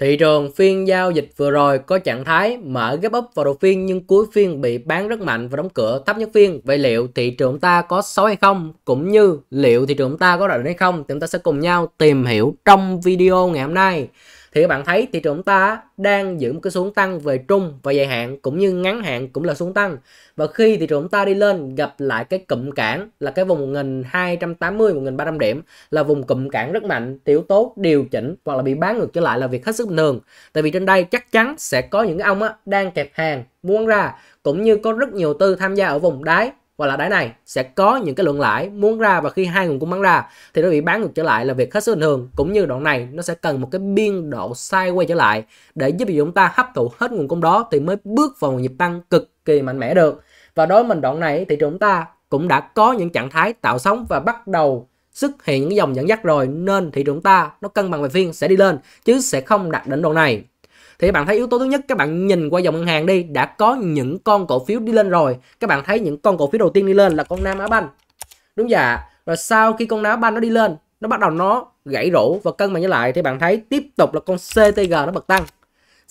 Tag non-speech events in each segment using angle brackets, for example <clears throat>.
Thị trường phiên giao dịch vừa rồi có trạng thái mở gấp úp vào đầu phiên nhưng cuối phiên bị bán rất mạnh và đóng cửa thấp nhất phiên. Vậy liệu thị trường ta có xấu hay không? Cũng như liệu thị trường ta có đạt đỉnh hay không? Thì chúng ta sẽ cùng nhau tìm hiểu trong video ngày hôm nay thì các bạn thấy thị trường chúng ta đang giữ một cái xuống tăng về trung và dài hạn cũng như ngắn hạn cũng là xuống tăng và khi thị trường chúng ta đi lên gặp lại cái cụm cản là cái vùng 1280 1300 điểm là vùng cụm cản rất mạnh tiểu tốt điều chỉnh hoặc là bị bán ngược trở lại là việc hết sức bình thường tại vì trên đây chắc chắn sẽ có những ông á, đang kẹp hàng muốn ra cũng như có rất nhiều tư tham gia ở vùng đáy hoặc là đáy này sẽ có những cái lượng lãi muốn ra và khi hai nguồn cung bán ra thì nó bị bán ngược trở lại là việc hết sức bình thường cũng như đoạn này nó sẽ cần một cái biên độ sai quay trở lại để giúp cho chúng ta hấp thụ hết nguồn cung đó thì mới bước vào một nhịp tăng cực kỳ mạnh mẽ được và đối với mình đoạn này thì chúng ta cũng đã có những trạng thái tạo sóng và bắt đầu xuất hiện những dòng dẫn dắt rồi nên thị trường ta nó cân bằng về phiên sẽ đi lên chứ sẽ không đạt đỉnh đoạn này thì các bạn thấy yếu tố thứ nhất các bạn nhìn qua dòng ngân hàng đi đã có những con cổ phiếu đi lên rồi các bạn thấy những con cổ phiếu đầu tiên đi lên là con Nam Á Banh đúng dạ rồi sau khi con Nam Á Banh nó đi lên nó bắt đầu nó gãy rũ và cân bằng trở lại thì bạn thấy tiếp tục là con CTG nó bật tăng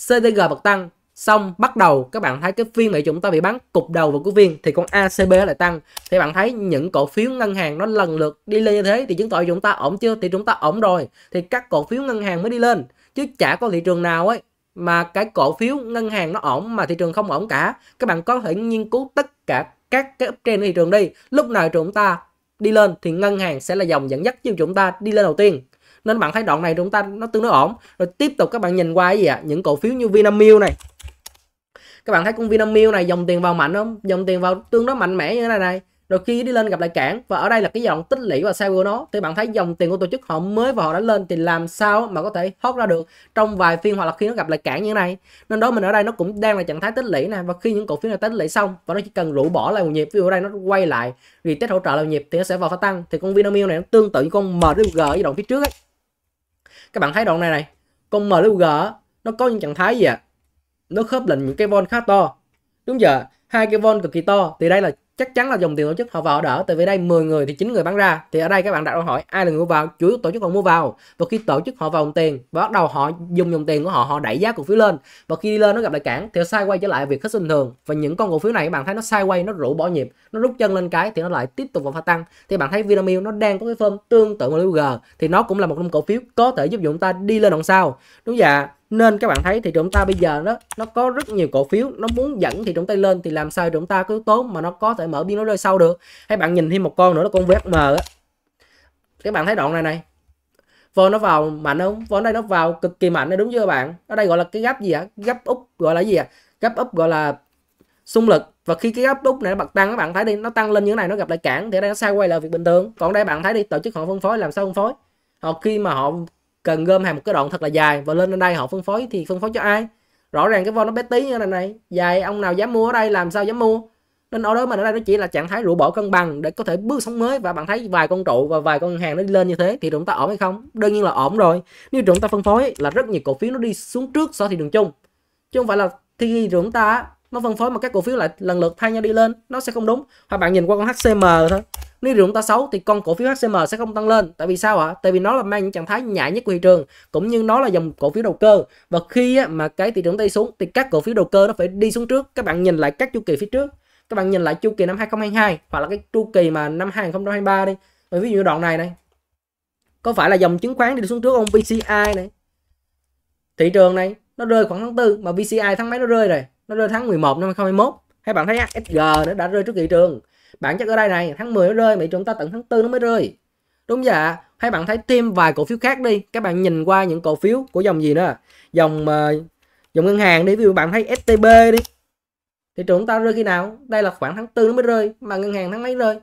CTG bật tăng xong bắt đầu các bạn thấy cái phiên này chúng ta bị bắn cục đầu vào của viên thì con ACB lại tăng thì bạn thấy những cổ phiếu ngân hàng nó lần lượt đi lên như thế thì chứng tỏ chúng ta ổn chưa thì chúng ta ổn rồi thì các cổ phiếu ngân hàng mới đi lên chứ chả có thị trường nào ấy mà cái cổ phiếu ngân hàng nó ổn mà thị trường không ổn cả các bạn có thể nghiên cứu tất cả các cái uptrend thị trường đi lúc nào chúng ta đi lên thì ngân hàng sẽ là dòng dẫn dắt cho chúng ta đi lên đầu tiên nên bạn thấy đoạn này chúng ta nó tương đối ổn rồi tiếp tục các bạn nhìn qua cái gì ạ những cổ phiếu như Vinamilk này các bạn thấy con Vinamilk này dòng tiền vào mạnh không dòng tiền vào tương đối mạnh mẽ như thế này này rồi khi đi lên gặp lại cản và ở đây là cái dòng tích lũy và sale của nó thì bạn thấy dòng tiền của tổ chức họ mới và họ đã lên thì làm sao mà có thể thoát ra được trong vài phiên hoặc là khi nó gặp lại cản như thế này nên đó mình ở đây nó cũng đang là trạng thái tích lũy này và khi những cổ phiếu này tích lũy xong và nó chỉ cần rũ bỏ lại một nhịp ví dụ ở đây nó quay lại vì retest hỗ trợ lại một nhịp thì nó sẽ vào phát tăng thì con Vinamilk này nó tương tự như con MRG ở đoạn phía trước ấy các bạn thấy đoạn này này con MLG nó có những trạng thái gì ạ à? nó khớp lệnh những cái vol khá to đúng giờ hai cái vol cực kỳ to thì đây là chắc chắn là dòng tiền tổ chức họ vào đỡ tại vì đây 10 người thì 9 người bán ra thì ở đây các bạn đặt câu hỏi ai là người mua vào chủ yếu tổ chức họ mua vào và khi tổ chức họ vào dòng tiền và bắt đầu họ dùng dòng tiền của họ họ đẩy giá cổ phiếu lên và khi đi lên nó gặp lại cản thì sai quay trở lại việc hết bình thường và những con cổ phiếu này các bạn thấy nó sai quay nó rủ bỏ nhịp nó rút chân lên cái thì nó lại tiếp tục vào pha tăng thì bạn thấy Vinamilk nó đang có cái form tương tự MLG thì nó cũng là một trong cổ phiếu có thể giúp chúng ta đi lên đằng sau đúng dạ nên các bạn thấy thì chúng ta bây giờ nó nó có rất nhiều cổ phiếu nó muốn dẫn thì chúng ta lên thì làm sao chúng ta cứ tốn mà nó có thể mở biên nó rơi sau được hay bạn nhìn thêm một con nữa là con VHM á các bạn thấy đoạn này này vô nó vào mạnh không vô đây nó vào cực kỳ mạnh đúng chưa bạn ở đây gọi là cái gấp gì ạ gấp úp gọi là gì ạ gấp úp gọi là xung lực và khi cái gấp úp này nó bật tăng các bạn thấy đi nó tăng lên như thế này nó gặp lại cản thì ở đây nó sao quay lại việc bình thường còn đây bạn thấy đi tổ chức họ phân phối làm sao phân phối họ khi mà họ cần gom hàng một cái đoạn thật là dài và lên lên đây họ phân phối thì phân phối cho ai rõ ràng cái von nó bé tí như này này dài ông nào dám mua ở đây làm sao dám mua nên ở đó mà ở đây nó chỉ là trạng thái rũ bỏ cân bằng để có thể bước sống mới và bạn thấy vài con trụ và vài con hàng nó đi lên như thế thì chúng ta ổn hay không đương nhiên là ổn rồi nếu chúng ta phân phối là rất nhiều cổ phiếu nó đi xuống trước so thị trường chung chứ không phải là thì chúng ta nó phân phối mà các cổ phiếu lại lần lượt thay nhau đi lên nó sẽ không đúng hoặc bạn nhìn qua con HCM thôi nếu điều chúng ta xấu thì con cổ phiếu HCM sẽ không tăng lên tại vì sao ạ tại vì nó là mang những trạng thái nhạy nhất của thị trường cũng như nó là dòng cổ phiếu đầu cơ và khi mà cái thị trường tay xuống thì các cổ phiếu đầu cơ nó phải đi xuống trước các bạn nhìn lại các chu kỳ phía trước các bạn nhìn lại chu kỳ năm 2022 hoặc là cái chu kỳ mà năm 2023 đi Rồi ví dụ như đoạn này này có phải là dòng chứng khoán đi xuống trước không? VCI này thị trường này nó rơi khoảng tháng tư mà VCI tháng mấy nó rơi rồi nó rơi tháng 11 năm 2021 hay bạn thấy SG nó đã rơi trước thị trường bản chất ở đây này tháng 10 nó rơi mà chúng ta tận tháng 4 nó mới rơi đúng dạ hay bạn thấy thêm vài cổ phiếu khác đi các bạn nhìn qua những cổ phiếu của dòng gì nữa dòng ờ, dòng ngân hàng đi ví dụ bạn thấy STB đi thì chúng ta rơi khi nào đây là khoảng tháng 4 nó mới rơi mà ngân hàng tháng mấy rơi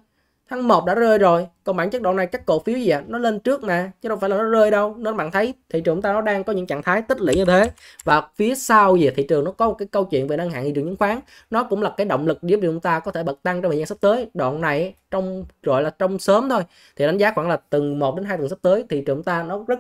Tháng 1 đã rơi rồi, còn bản chất độ này các cổ phiếu gì ạ? À? Nó lên trước nè chứ đâu phải là nó rơi đâu. Nên bạn thấy thị trường ta nó đang có những trạng thái tích lũy như thế. Và phía sau gì à? thị trường nó có một cái câu chuyện về nâng hạng thị trường chứng khoán. Nó cũng là cái động lực giúp chúng ta có thể bật tăng trong thời gian sắp tới. Đoạn này trong gọi là trong sớm thôi. Thì đánh giá khoảng là từng 1 đến 2 tuần sắp tới thị trường ta nó rất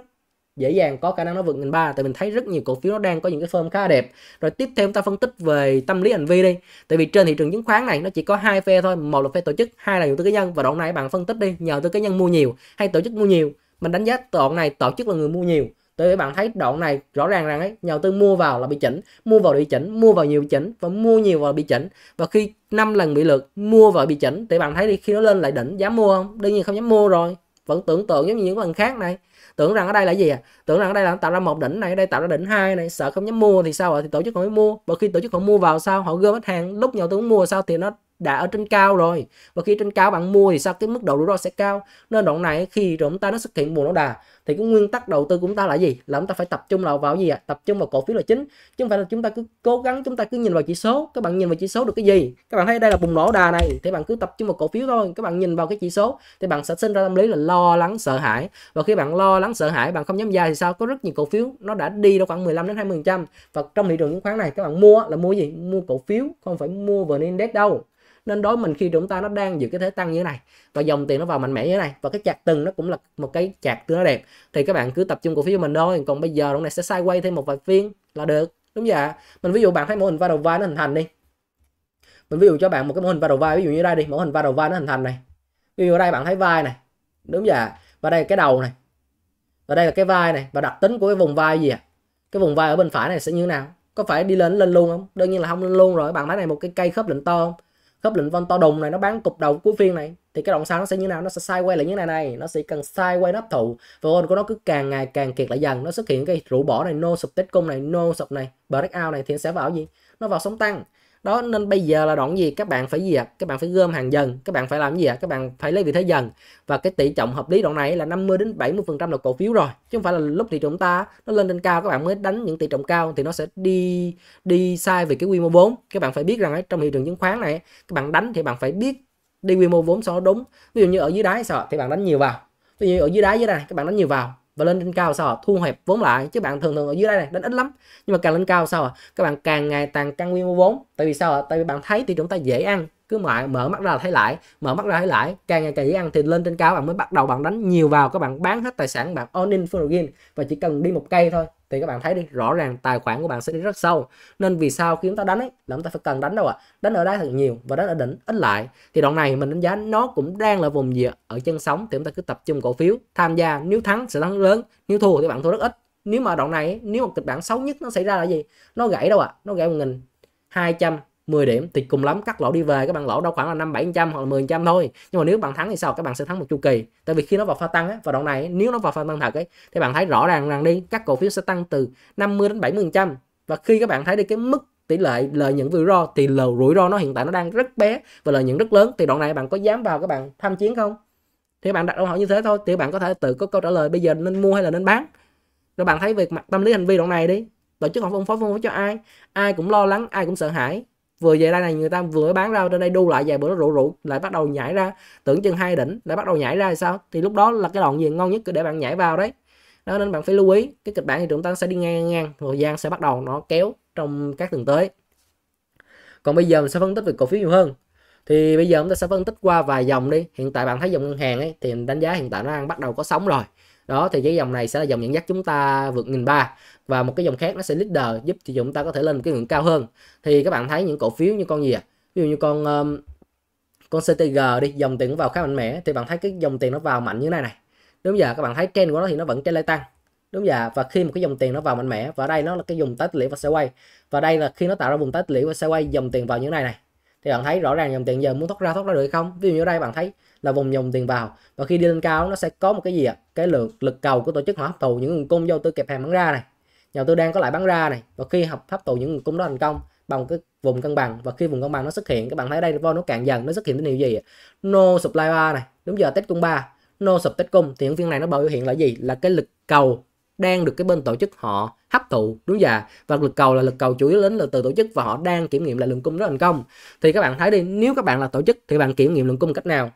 dễ dàng có khả năng nó vượt nghìn ba tại mình thấy rất nhiều cổ phiếu nó đang có những cái form khá là đẹp rồi tiếp theo chúng ta phân tích về tâm lý hành vi đi tại vì trên thị trường chứng khoán này nó chỉ có hai phe thôi một là phe tổ chức hai là đầu tư cá nhân và đoạn này bạn phân tích đi nhờ tư cá nhân mua nhiều hay tổ chức mua nhiều mình đánh giá đoạn này tổ chức là người mua nhiều tại vì bạn thấy đoạn này rõ ràng rằng ấy nhà đầu tư mua vào là bị chỉnh mua vào bị chỉnh mua vào nhiều bị chỉnh và mua nhiều vào bị chỉnh và khi năm lần bị lượt mua vào bị chỉnh thì bạn thấy đi khi nó lên lại đỉnh dám mua không đương nhiên không dám mua rồi vẫn tưởng tượng giống như những bạn khác này tưởng rằng ở đây là gì à tưởng rằng ở đây là tạo ra một đỉnh này ở đây tạo ra đỉnh hai này sợ không dám mua thì sao ạ thì tổ chức họ mới mua và khi tổ chức họ mua vào sao họ gom hết hàng lúc nhau tướng mua sao thì nó đã ở trên cao rồi và khi trên cao bạn mua thì sao cái mức độ rủi ro sẽ cao nên đoạn này khi chúng ta nó xuất hiện bùa nó đà thì cái nguyên tắc đầu tư của chúng ta là gì là chúng ta phải tập trung vào vào gì ạ à? tập trung vào cổ phiếu là chính chứ không phải là chúng ta cứ cố gắng chúng ta cứ nhìn vào chỉ số các bạn nhìn vào chỉ số được cái gì các bạn thấy đây là bùng nổ đà này thì bạn cứ tập trung vào cổ phiếu thôi các bạn nhìn vào cái chỉ số thì bạn sẽ sinh ra tâm lý là lo lắng sợ hãi và khi bạn lo lắng sợ hãi bạn không dám dài thì sao có rất nhiều cổ phiếu nó đã đi đâu khoảng 15 đến 20 phần trăm và trong thị trường chứng khoán này các bạn mua là mua gì mua cổ phiếu không phải mua vn index đâu nên đối mình khi chúng ta nó đang giữ cái thế tăng như thế này và dòng tiền nó vào mạnh mẽ như thế này và cái chạc từng nó cũng là một cái chạc tương nó đẹp thì các bạn cứ tập trung cổ phiếu mình thôi còn bây giờ lúc này sẽ sai quay thêm một vài phiên là được đúng dạ mình ví dụ bạn thấy mô hình va đầu vai nó hình thành đi mình ví dụ cho bạn một cái mô hình va đầu vai ví dụ như đây đi mô hình va đầu vai nó hình thành này ví dụ đây bạn thấy vai này đúng dạ và đây là cái đầu này và đây là cái vai này và đặc tính của cái vùng vai gì ạ à? cái vùng vai ở bên phải này sẽ như thế nào có phải đi lên lên luôn không đương nhiên là không lên luôn rồi bạn thấy này một cái cây khớp lệnh to không khớp lệnh von to đùng này nó bán cục đầu cuối phiên này thì cái đoạn sau nó sẽ như nào nó sẽ sideways lại như này này nó sẽ cần sideways hấp thụ và ôn của nó cứ càng ngày càng kiệt lại dần nó xuất hiện cái rũ bỏ này no sụp tích cung này no sụp này breakout này thì nó sẽ vào gì nó vào sóng tăng đó nên bây giờ là đoạn gì các bạn phải gì ạ à? các bạn phải gom hàng dần các bạn phải làm gì ạ à? các bạn phải lấy vị thế dần và cái tỷ trọng hợp lý đoạn này là 50 đến 70 phần trăm là cổ phiếu rồi chứ không phải là lúc thị trường ta nó lên trên cao các bạn mới đánh những tỷ trọng cao thì nó sẽ đi đi sai về cái quy mô vốn các bạn phải biết rằng ấy, trong thị trường chứng khoán này các bạn đánh thì bạn phải biết đi quy mô vốn cho đúng ví dụ như ở dưới đáy sợ thì bạn đánh nhiều vào ví dụ như ở dưới đáy dưới này các bạn đánh nhiều vào và lên trên cao sao thu hẹp vốn lại chứ bạn thường thường ở dưới đây này đánh ít lắm nhưng mà càng lên cao sao các bạn càng ngày càng căng nguyên vốn tại vì sao tại vì bạn thấy thì chúng ta dễ ăn cứ mở mở mắt ra là thấy lại mở mắt ra thấy lại càng ngày càng dễ ăn thì lên trên cao bạn mới bắt đầu bạn đánh nhiều vào các bạn bán hết tài sản bạn all in full gain và chỉ cần đi một cây thôi thì các bạn thấy đi rõ ràng tài khoản của bạn sẽ đi rất sâu nên vì sao khi chúng ta đánh ấy là chúng ta phải cần đánh đâu ạ à? đánh ở đây thật nhiều và đánh ở đỉnh ít lại thì đoạn này mình đánh giá nó cũng đang là vùng dịa ở chân sóng thì chúng ta cứ tập trung cổ phiếu tham gia nếu thắng sẽ thắng lớn nếu thua thì bạn thua rất ít nếu mà đoạn này nếu mà kịch bản xấu nhất nó xảy ra là gì nó gãy đâu ạ à? nó gãy một nghìn hai trăm 10 điểm thì cùng lắm cắt lỗ đi về các bạn lỗ đâu khoảng là 5 700 hoặc là 10 trăm thôi nhưng mà nếu bạn thắng thì sao các bạn sẽ thắng một chu kỳ tại vì khi nó vào pha tăng á, vào đoạn này nếu nó vào pha tăng thật ấy thì bạn thấy rõ ràng rằng đi các cổ phiếu sẽ tăng từ 50 đến 70 trăm và khi các bạn thấy đi cái mức tỷ lệ lợi nhuận rủi ro thì lờ rủi ro nó hiện tại nó đang rất bé và lợi nhuận rất lớn thì đoạn này bạn có dám vào các bạn tham chiến không thì bạn đặt câu hỏi như thế thôi thì bạn có thể tự có câu trả lời bây giờ nên mua hay là nên bán rồi bạn thấy việc mặt tâm lý hành vi đoạn này đi tổ chức không phân phối phân phối cho ai ai cũng lo lắng ai cũng sợ hãi vừa về đây này người ta vừa bán ra trên đây đu lại vài bữa nó rụ rụ lại bắt đầu nhảy ra tưởng chừng hai đỉnh lại bắt đầu nhảy ra thì sao thì lúc đó là cái đoạn gì ngon nhất để bạn nhảy vào đấy đó nên bạn phải lưu ý cái kịch bản thì chúng ta sẽ đi ngang ngang thời gian sẽ bắt đầu nó kéo trong các tuần tới còn bây giờ mình sẽ phân tích về cổ phiếu nhiều hơn thì bây giờ chúng ta sẽ phân tích qua vài dòng đi hiện tại bạn thấy dòng ngân hàng ấy thì đánh giá hiện tại nó đang bắt đầu có sóng rồi đó thì cái dòng này sẽ là dòng dẫn dắt chúng ta vượt nghìn ba và một cái dòng khác nó sẽ leader giúp thì chúng ta có thể lên một cái ngưỡng cao hơn thì các bạn thấy những cổ phiếu như con gì à? ví dụ như con um, con CTG đi dòng tiền vào khá mạnh mẽ thì bạn thấy cái dòng tiền nó vào mạnh như này này đúng giờ các bạn thấy trend của nó thì nó vẫn trên lay tăng đúng giờ và khi một cái dòng tiền nó vào mạnh mẽ và đây nó là cái vùng tái tích lũy và sẽ quay và đây là khi nó tạo ra vùng tái tích lũy và sẽ quay dòng tiền vào như này này thì bạn thấy rõ ràng dòng tiền giờ muốn thoát ra thoát ra được hay không ví dụ như ở đây bạn thấy là vùng dòng tiền vào và khi đi lên cao nó sẽ có một cái gì ạ cái lượng lực cầu của tổ chức họ hấp thụ những nguồn cung vô tư kẹp hàng bán ra này nhà đầu tư đang có lại bán ra này và khi học hấp thụ những nguồn cung đó thành công bằng cái vùng cân bằng và khi vùng cân bằng nó xuất hiện các bạn thấy đây vol nó cạn dần nó xuất hiện tín hiệu gì no supply bar này đúng giờ test cung ba no sụp test cung thì những phiên này nó biểu hiện là gì là cái lực cầu đang được cái bên tổ chức họ hấp thụ đúng giờ và lực cầu là lực cầu chủ yếu đến là từ tổ chức và họ đang kiểm nghiệm lại lượng cung rất thành công thì các bạn thấy đi nếu các bạn là tổ chức thì bạn kiểm nghiệm lượng cung cách nào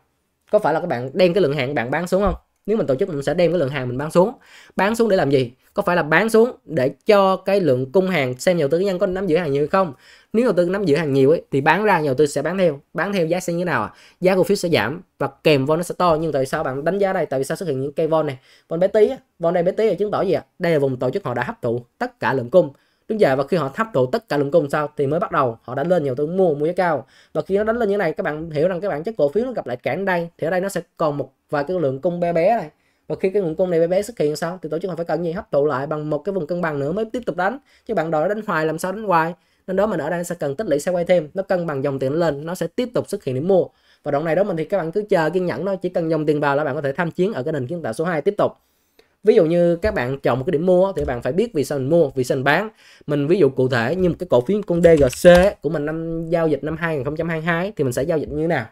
có phải là các bạn đem cái lượng hàng bạn bán xuống không nếu mình tổ chức mình sẽ đem cái lượng hàng mình bán xuống bán xuống để làm gì có phải là bán xuống để cho cái lượng cung hàng xem nhà đầu tư cá nhân có nắm giữ hàng nhiều hay không nếu đầu tư nắm giữ hàng nhiều ấy, thì bán ra nhà đầu tư sẽ bán theo bán theo giá sẽ như thế nào à? giá cổ phiếu sẽ giảm và kèm vol nó sẽ to nhưng tại sao bạn đánh giá đây tại vì sao xuất hiện những cây vol này vol bé tí vol đây bé tí là chứng tỏ gì ạ à? đây là vùng tổ chức họ đã hấp thụ tất cả lượng cung đúng giờ và khi họ thấp thụ tất cả lượng cung sao thì mới bắt đầu họ đã lên nhiều tôi mua mua giá cao và khi nó đánh lên như này các bạn hiểu rằng các bạn chất cổ phiếu nó gặp lại cản đây thì ở đây nó sẽ còn một vài cái lượng cung bé bé này và khi cái nguồn cung này bé bé xuất hiện sao thì tổ chức họ phải cần gì hấp thụ lại bằng một cái vùng cân bằng nữa mới tiếp tục đánh chứ bạn đòi đánh hoài làm sao đánh hoài nên đó mình ở đây sẽ cần tích lũy sẽ quay thêm nó cân bằng dòng tiền lên nó sẽ tiếp tục xuất hiện điểm mua và đoạn này đó mình thì các bạn cứ chờ kiên nhẫn thôi chỉ cần dòng tiền vào là bạn có thể tham chiến ở cái nền kiến tạo số 2 tiếp tục ví dụ như các bạn chọn một cái điểm mua thì bạn phải biết vì sao mình mua vì sao mình bán mình ví dụ cụ thể như một cái cổ phiếu con DGC của mình năm giao dịch năm 2022 thì mình sẽ giao dịch như thế nào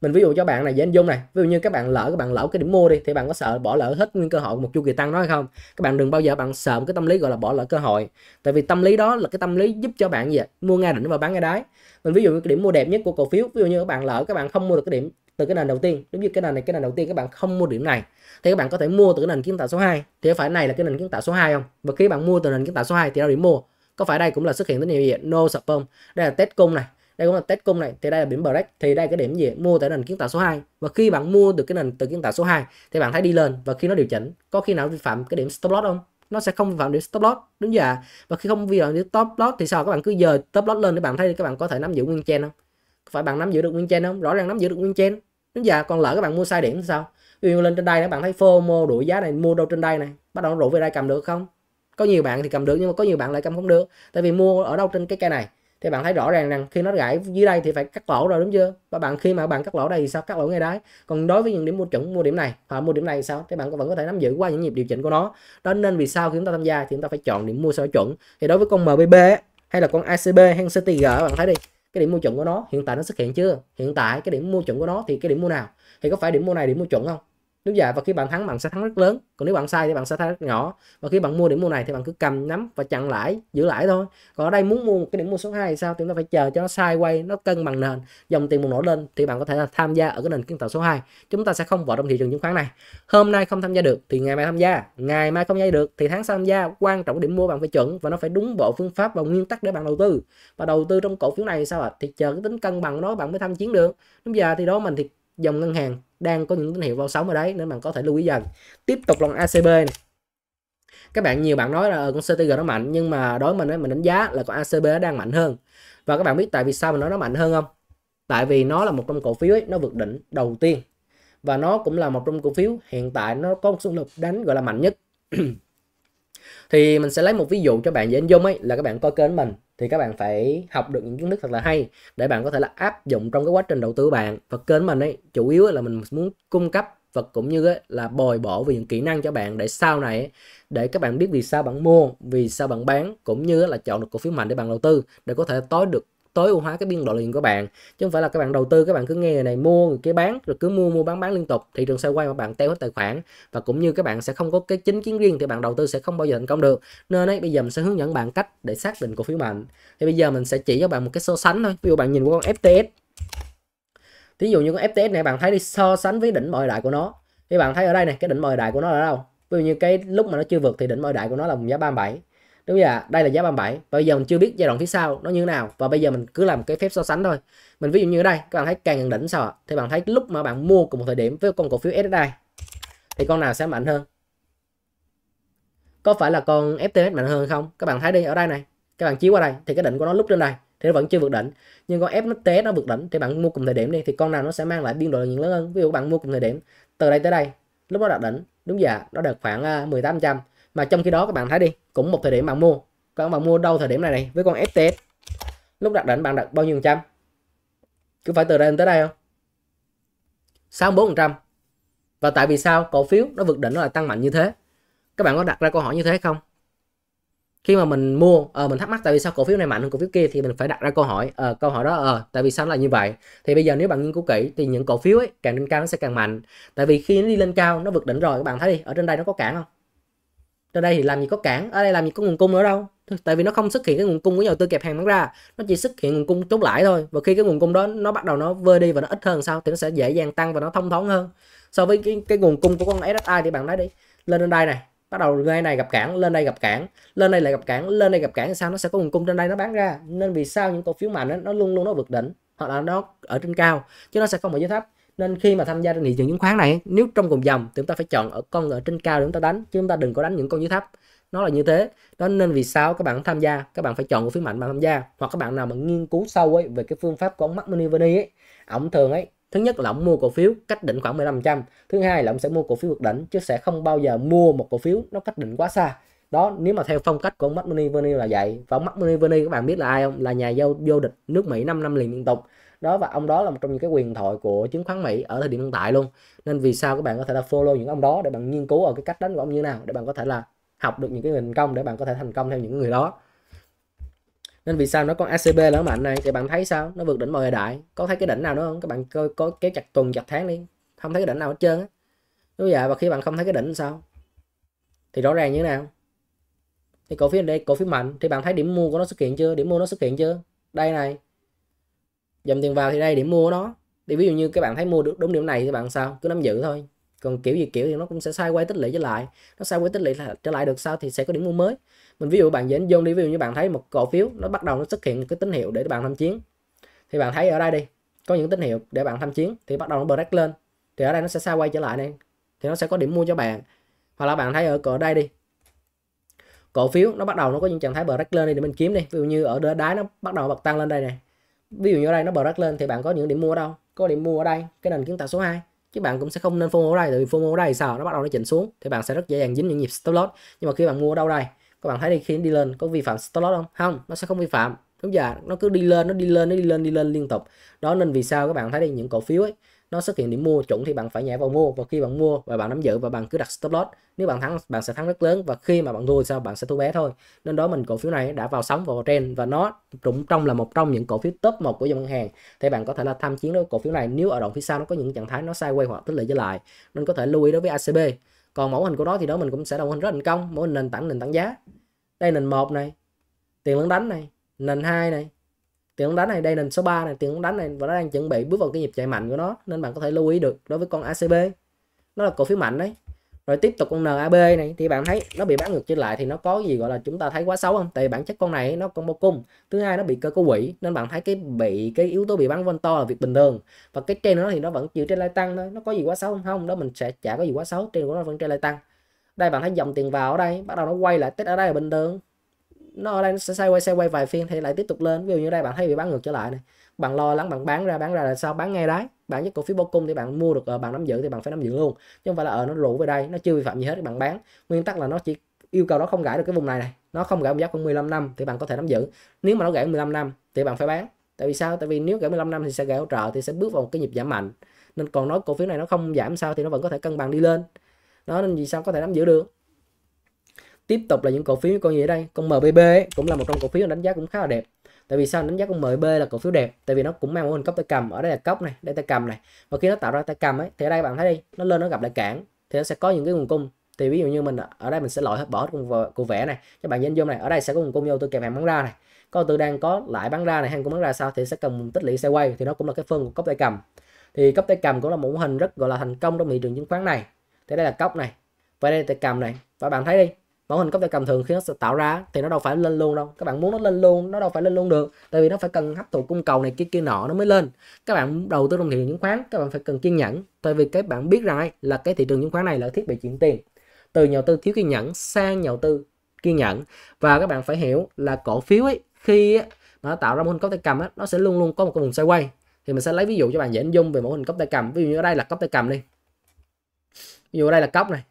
mình ví dụ cho bạn này dễ hình dung này ví dụ như các bạn lỡ các bạn lỡ cái điểm mua đi thì bạn có sợ bỏ lỡ hết nguyên cơ hội một chu kỳ tăng đó hay không các bạn đừng bao giờ bạn sợ một cái tâm lý gọi là bỏ lỡ cơ hội tại vì tâm lý đó là cái tâm lý giúp cho bạn gì mua ngay đỉnh và bán ngay đáy mình ví dụ như cái điểm mua đẹp nhất của cổ phiếu ví dụ như các bạn lỡ các bạn không mua được cái điểm từ cái nền đầu tiên đúng như cái nền này cái nền đầu tiên các bạn không mua điểm này thì các bạn có thể mua từ cái nền kiến tạo số 2 thì phải này là cái nền kiến tạo số 2 không và khi bạn mua từ nền kiến tạo số 2 thì đâu điểm mua có phải đây cũng là xuất hiện tín hiệu gì no support đây là test cung này đây cũng là test cung này thì đây là điểm break thì đây cái điểm gì mua tại nền kiến tạo số 2 và khi bạn mua được cái nền từ kiến tạo số 2 thì bạn thấy đi lên và khi nó điều chỉnh có khi nào vi phạm cái điểm stop loss không nó sẽ không vi phạm điểm stop loss đúng giờ và khi không vi phạm điểm stop loss thì sao các bạn cứ giờ stop loss lên để bạn thấy các bạn có thể nắm giữ nguyên chen không phải bạn nắm giữ được nguyên chen không rõ ràng nắm giữ được nguyên chen dạ còn lỡ các bạn mua sai điểm thì sao ví dụ lên trên đây các bạn thấy FOMO đuổi giá này mua đâu trên đây này bắt đầu rủ về đây cầm được không có nhiều bạn thì cầm được nhưng mà có nhiều bạn lại cầm không được tại vì mua ở đâu trên cái cây này thì bạn thấy rõ ràng rằng khi nó gãy dưới đây thì phải cắt lỗ rồi đúng chưa và bạn khi mà bạn cắt lỗ đây thì sao cắt lỗ ngay đấy còn đối với những điểm mua chuẩn mua điểm này hoặc mua điểm này thì sao thì bạn vẫn có thể nắm giữ qua những nhịp điều chỉnh của nó đó nên vì sao khi chúng ta tham gia thì chúng ta phải chọn điểm mua sao chuẩn thì đối với con MBB hay là con ICB hay CTG bạn thấy đi cái điểm mua chuẩn của nó hiện tại nó xuất hiện chưa hiện tại cái điểm mua chuẩn của nó thì cái điểm mua nào thì có phải điểm mua này điểm mua chuẩn không nếu dạ và khi bạn thắng bạn sẽ thắng rất lớn còn nếu bạn sai thì bạn sẽ thắng rất nhỏ và khi bạn mua điểm mua này thì bạn cứ cầm nắm và chặn lãi giữ lãi thôi còn ở đây muốn mua một cái điểm mua số 2 thì sao thì chúng ta phải chờ cho nó sai quay nó cân bằng nền dòng tiền bùng nổ lên thì bạn có thể là tham gia ở cái nền kiến tạo số 2 chúng ta sẽ không vào trong thị trường chứng khoán này hôm nay không tham gia được thì ngày mai tham gia ngày mai không tham gia được thì tháng sau tham gia quan trọng điểm mua bạn phải chuẩn và nó phải đúng bộ phương pháp và nguyên tắc để bạn đầu tư và đầu tư trong cổ phiếu này sao ạ à? thì chờ cái tính cân bằng đó bạn mới tham chiến được đúng giờ thì đó mình thì dòng ngân hàng đang có những tín hiệu vào sóng ở đấy nên bạn có thể lưu ý dần tiếp tục lòng ACB này. các bạn nhiều bạn nói là ờ, con CTG nó mạnh nhưng mà đối với mình ấy, mình đánh giá là con ACB nó đang mạnh hơn và các bạn biết tại vì sao mình nói nó mạnh hơn không tại vì nó là một trong cổ phiếu ấy, nó vượt đỉnh đầu tiên và nó cũng là một trong cổ phiếu hiện tại nó có một xung lực đánh gọi là mạnh nhất <clears throat> thì mình sẽ lấy một ví dụ cho bạn dễ hình dung ấy là các bạn coi kênh mình thì các bạn phải học được những kiến thức thật là hay để bạn có thể là áp dụng trong cái quá trình đầu tư của bạn và kênh mình ấy chủ yếu là mình muốn cung cấp và cũng như là bồi bổ về những kỹ năng cho bạn để sau này để các bạn biết vì sao bạn mua vì sao bạn bán cũng như là chọn được cổ phiếu mạnh để bạn đầu tư để có thể tối được tối ưu hóa cái biên độ lợi nhuận của bạn chứ không phải là các bạn đầu tư các bạn cứ nghe này mua người kia bán rồi cứ mua mua bán bán liên tục thị trường sẽ quay mà bạn teo hết tài khoản và cũng như các bạn sẽ không có cái chính kiến riêng thì bạn đầu tư sẽ không bao giờ thành công được nên ấy, bây giờ mình sẽ hướng dẫn bạn cách để xác định cổ phiếu mạnh thì bây giờ mình sẽ chỉ cho bạn một cái so sánh thôi ví dụ bạn nhìn qua con FTS ví dụ như con FTS này bạn thấy đi so sánh với đỉnh mọi đại của nó thì bạn thấy ở đây này cái đỉnh mọi đại của nó là đâu ví dụ như cái lúc mà nó chưa vượt thì đỉnh mọi đại của nó là vùng giá 37 đúng giờ đây là giá 37 và bây giờ mình chưa biết giai đoạn phía sau nó như thế nào và bây giờ mình cứ làm cái phép so sánh thôi mình ví dụ như ở đây các bạn thấy càng gần đỉnh sao ạ thì bạn thấy lúc mà bạn mua cùng một thời điểm với con cổ phiếu SSI thì con nào sẽ mạnh hơn có phải là con FTS mạnh hơn không các bạn thấy đi ở đây này các bạn chiếu qua đây thì cái đỉnh của nó lúc trên đây thì nó vẫn chưa vượt đỉnh nhưng con FNT nó vượt đỉnh thì bạn mua cùng thời điểm đi thì con nào nó sẽ mang lại biên độ lợi nhuận lớn hơn ví dụ bạn mua cùng thời điểm từ đây tới đây lúc đó đạt đỉnh đúng giờ nó được khoảng 1800 à, mà trong khi đó các bạn thấy đi cũng một thời điểm bạn mua các bạn mua đâu thời điểm này này với con FTS lúc đặt đỉnh bạn đặt bao nhiêu phần trăm cứ phải từ đây tới đây không 64 phần trăm và tại vì sao cổ phiếu nó vượt đỉnh nó lại tăng mạnh như thế các bạn có đặt ra câu hỏi như thế không khi mà mình mua ờ à, mình thắc mắc tại vì sao cổ phiếu này mạnh hơn cổ phiếu kia thì mình phải đặt ra câu hỏi ờ à, câu hỏi đó ờ à, tại vì sao nó là như vậy thì bây giờ nếu bạn nghiên cứu kỹ thì những cổ phiếu ấy càng lên cao nó sẽ càng mạnh tại vì khi nó đi lên cao nó vượt đỉnh rồi các bạn thấy đi ở trên đây nó có cản không ở đây thì làm gì có cản ở đây làm gì có nguồn cung nữa đâu tại vì nó không xuất hiện cái nguồn cung của nhà đầu tư kẹp hàng bán ra nó chỉ xuất hiện nguồn cung chốt lại thôi và khi cái nguồn cung đó nó bắt đầu nó vơi đi và nó ít hơn sao thì nó sẽ dễ dàng tăng và nó thông thoáng hơn so với cái, cái nguồn cung của con SSI thì bạn nói đi lên lên đây này bắt đầu ngay này gặp cản lên đây gặp cản lên đây lại gặp cản lên đây gặp cản sao nó sẽ có nguồn cung trên đây nó bán ra nên vì sao những cổ phiếu mạnh nó luôn luôn nó vượt đỉnh hoặc là nó ở trên cao chứ nó sẽ không ở dưới thấp nên khi mà tham gia trên thị trường chứng khoán này nếu trong cùng dòng thì chúng ta phải chọn ở con ở trên cao để chúng ta đánh chứ chúng ta đừng có đánh những con dưới thấp nó là như thế đó nên vì sao các bạn tham gia các bạn phải chọn cổ phiếu mạnh mà tham gia hoặc các bạn nào mà nghiên cứu sâu ấy về cái phương pháp của ông Mark money ấy ổng thường ấy thứ nhất là ông mua cổ phiếu cách đỉnh khoảng 1500 thứ hai là ông sẽ mua cổ phiếu vượt đỉnh chứ sẽ không bao giờ mua một cổ phiếu nó cách đỉnh quá xa đó nếu mà theo phong cách của ông Mark money là vậy và ông Mark money các bạn biết là ai không là nhà giao vô địch nước Mỹ 5 năm liền liên tục đó và ông đó là một trong những cái quyền thoại của chứng khoán Mỹ ở thời điểm hiện tại luôn nên vì sao các bạn có thể là follow những ông đó để bạn nghiên cứu ở cái cách đánh của ông như nào để bạn có thể là học được những cái thành công để bạn có thể thành công theo những người đó nên vì sao nó con ACB lớn mạnh này thì bạn thấy sao nó vượt đỉnh mọi thời đại có thấy cái đỉnh nào nữa không các bạn coi có kéo chặt tuần chặt tháng đi không thấy cái đỉnh nào hết trơn á như vậy à? và khi bạn không thấy cái đỉnh sao thì rõ ràng như thế nào thì cổ phiếu đây cổ phiếu mạnh thì bạn thấy điểm mua của nó xuất hiện chưa điểm mua nó xuất hiện chưa đây này dòng tiền vào thì đây điểm mua nó thì ví dụ như các bạn thấy mua được đúng điểm này thì bạn sao cứ nắm giữ thôi còn kiểu gì kiểu thì nó cũng sẽ sai quay tích lũy trở lại nó sai quay tích lũy trở lại được sao thì sẽ có điểm mua mới mình ví dụ bạn dẫn vô đi ví dụ như bạn thấy một cổ phiếu nó bắt đầu nó xuất hiện cái tín hiệu để bạn tham chiến thì bạn thấy ở đây đi có những tín hiệu để bạn tham chiến thì bắt đầu nó break lên thì ở đây nó sẽ sai quay trở lại này thì nó sẽ có điểm mua cho bạn hoặc là bạn thấy ở cỡ đây đi cổ phiếu nó bắt đầu nó có những trạng thái break lên đi để mình kiếm đi ví dụ như ở đáy nó bắt đầu bật tăng lên đây này ví dụ như ở đây nó bật break lên thì bạn có những điểm mua ở đâu có điểm mua ở đây cái nền kiến tạo số 2 chứ bạn cũng sẽ không nên FOMO ở đây tại vì FOMO ở đây sao nó bắt đầu nó chỉnh xuống thì bạn sẽ rất dễ dàng dính những nhịp stop loss nhưng mà khi bạn mua ở đâu đây các bạn thấy đi khi đi lên có vi phạm stop loss không không nó sẽ không vi phạm đúng giờ nó cứ đi lên nó đi lên nó đi lên đi lên liên tục đó nên vì sao các bạn thấy đi những cổ phiếu ấy nó xuất hiện điểm mua chuẩn thì bạn phải nhảy vào mua và khi bạn mua và bạn nắm giữ và bạn cứ đặt stop loss nếu bạn thắng bạn sẽ thắng rất lớn và khi mà bạn thua sao bạn sẽ thua bé thôi nên đó mình cổ phiếu này đã vào sóng và vào trên và nó cũng trong là một trong những cổ phiếu top một của dòng ngân hàng thì bạn có thể là tham chiến đối với cổ phiếu này nếu ở đoạn phía sau nó có những trạng thái nó sai quay hoặc tích lũy trở lại nên có thể lưu ý đối với ACB còn mẫu hình của nó thì đó mình cũng sẽ đồng hình rất thành công mẫu hình nền tảng nền tảng giá đây nền một này tiền lớn đánh này nền hai này thì con đánh này đây nền số 3 này thì con đánh này và nó đang chuẩn bị bước vào cái nhịp chạy mạnh của nó nên bạn có thể lưu ý được đối với con ACB nó là cổ phiếu mạnh đấy rồi tiếp tục con NAB này thì bạn thấy nó bị bán ngược trở lại thì nó có gì gọi là chúng ta thấy quá xấu không tại vì bản chất con này nó combo cung thứ hai nó bị cơ cấu quỹ nên bạn thấy cái bị cái yếu tố bị bán vân to là việc bình thường và cái trên nó thì nó vẫn chịu trên lai tăng thôi nó có gì quá xấu không không đó mình sẽ chả có gì quá xấu trên của nó vẫn trên lai tăng đây bạn thấy dòng tiền vào ở đây bắt đầu nó quay lại test ở đây là bình thường nó ở đây nó sẽ xoay quay xoay quay vài phiên thì lại tiếp tục lên ví dụ như đây bạn thấy bị bán ngược trở lại này bạn lo lắng bạn bán ra bán ra là sao bán ngay đấy bạn với cổ phiếu bốc cung thì bạn mua được ở ờ, bạn nắm giữ thì bạn phải nắm giữ luôn chứ không phải là ở ờ, nó rủ về đây nó chưa vi phạm gì hết thì bạn bán nguyên tắc là nó chỉ yêu cầu nó không gãy được cái vùng này này nó không gãy một giá khoảng 15 năm thì bạn có thể nắm giữ nếu mà nó gãy 15 năm thì bạn phải bán tại vì sao tại vì nếu gãy 15 năm thì sẽ gãy hỗ trợ thì sẽ bước vào một cái nhịp giảm mạnh nên còn nói cổ phiếu này nó không giảm sao thì nó vẫn có thể cân bằng đi lên nó nên vì sao có thể nắm giữ được tiếp tục là những cổ phiếu như con gì ở đây con MBB ấy, cũng là một trong cổ phiếu đánh giá cũng khá là đẹp tại vì sao đánh giá con mbb là cổ phiếu đẹp tại vì nó cũng mang mô hình cốc tay cầm ở đây là cốc này đây tay cầm này và khi nó tạo ra tay cầm ấy thì ở đây bạn thấy đi nó lên nó gặp lại cản thì nó sẽ có những cái nguồn cung thì ví dụ như mình ở đây mình sẽ loại hết bỏ hết cụ vẽ này các bạn nhìn vô này ở đây sẽ có nguồn cung vô tôi kèm hàng bán ra này có tư đang có lại bán ra này hay cũng bán ra sao thì sẽ cần tích lũy xe quay thì nó cũng là cái phương của cốc tay cầm thì cốc tay cầm cũng là một mô hình rất gọi là thành công trong thị trường chứng khoán này thì đây là cốc này và đây là tay cầm này và bạn thấy đi mẫu hình cốc tay cầm thường khi nó tạo ra thì nó đâu phải lên luôn đâu các bạn muốn nó lên luôn nó đâu phải lên luôn được tại vì nó phải cần hấp thụ cung cầu này kia kia nọ nó mới lên các bạn đầu tư trong thị trường chứng khoán các bạn phải cần kiên nhẫn tại vì các bạn biết rằng ấy, là cái thị trường chứng khoán này là thiết bị chuyển tiền từ nhà đầu tư thiếu kiên nhẫn sang nhà đầu tư kiên nhẫn và các bạn phải hiểu là cổ phiếu ấy khi mà nó tạo ra mô hình cốc tay cầm ấy, nó sẽ luôn luôn có một cái vùng quay. thì mình sẽ lấy ví dụ cho bạn dễ hình dung về mô hình cốc tay cầm ví dụ như ở đây là cốc tay cầm đi ví dụ ở đây là cốc này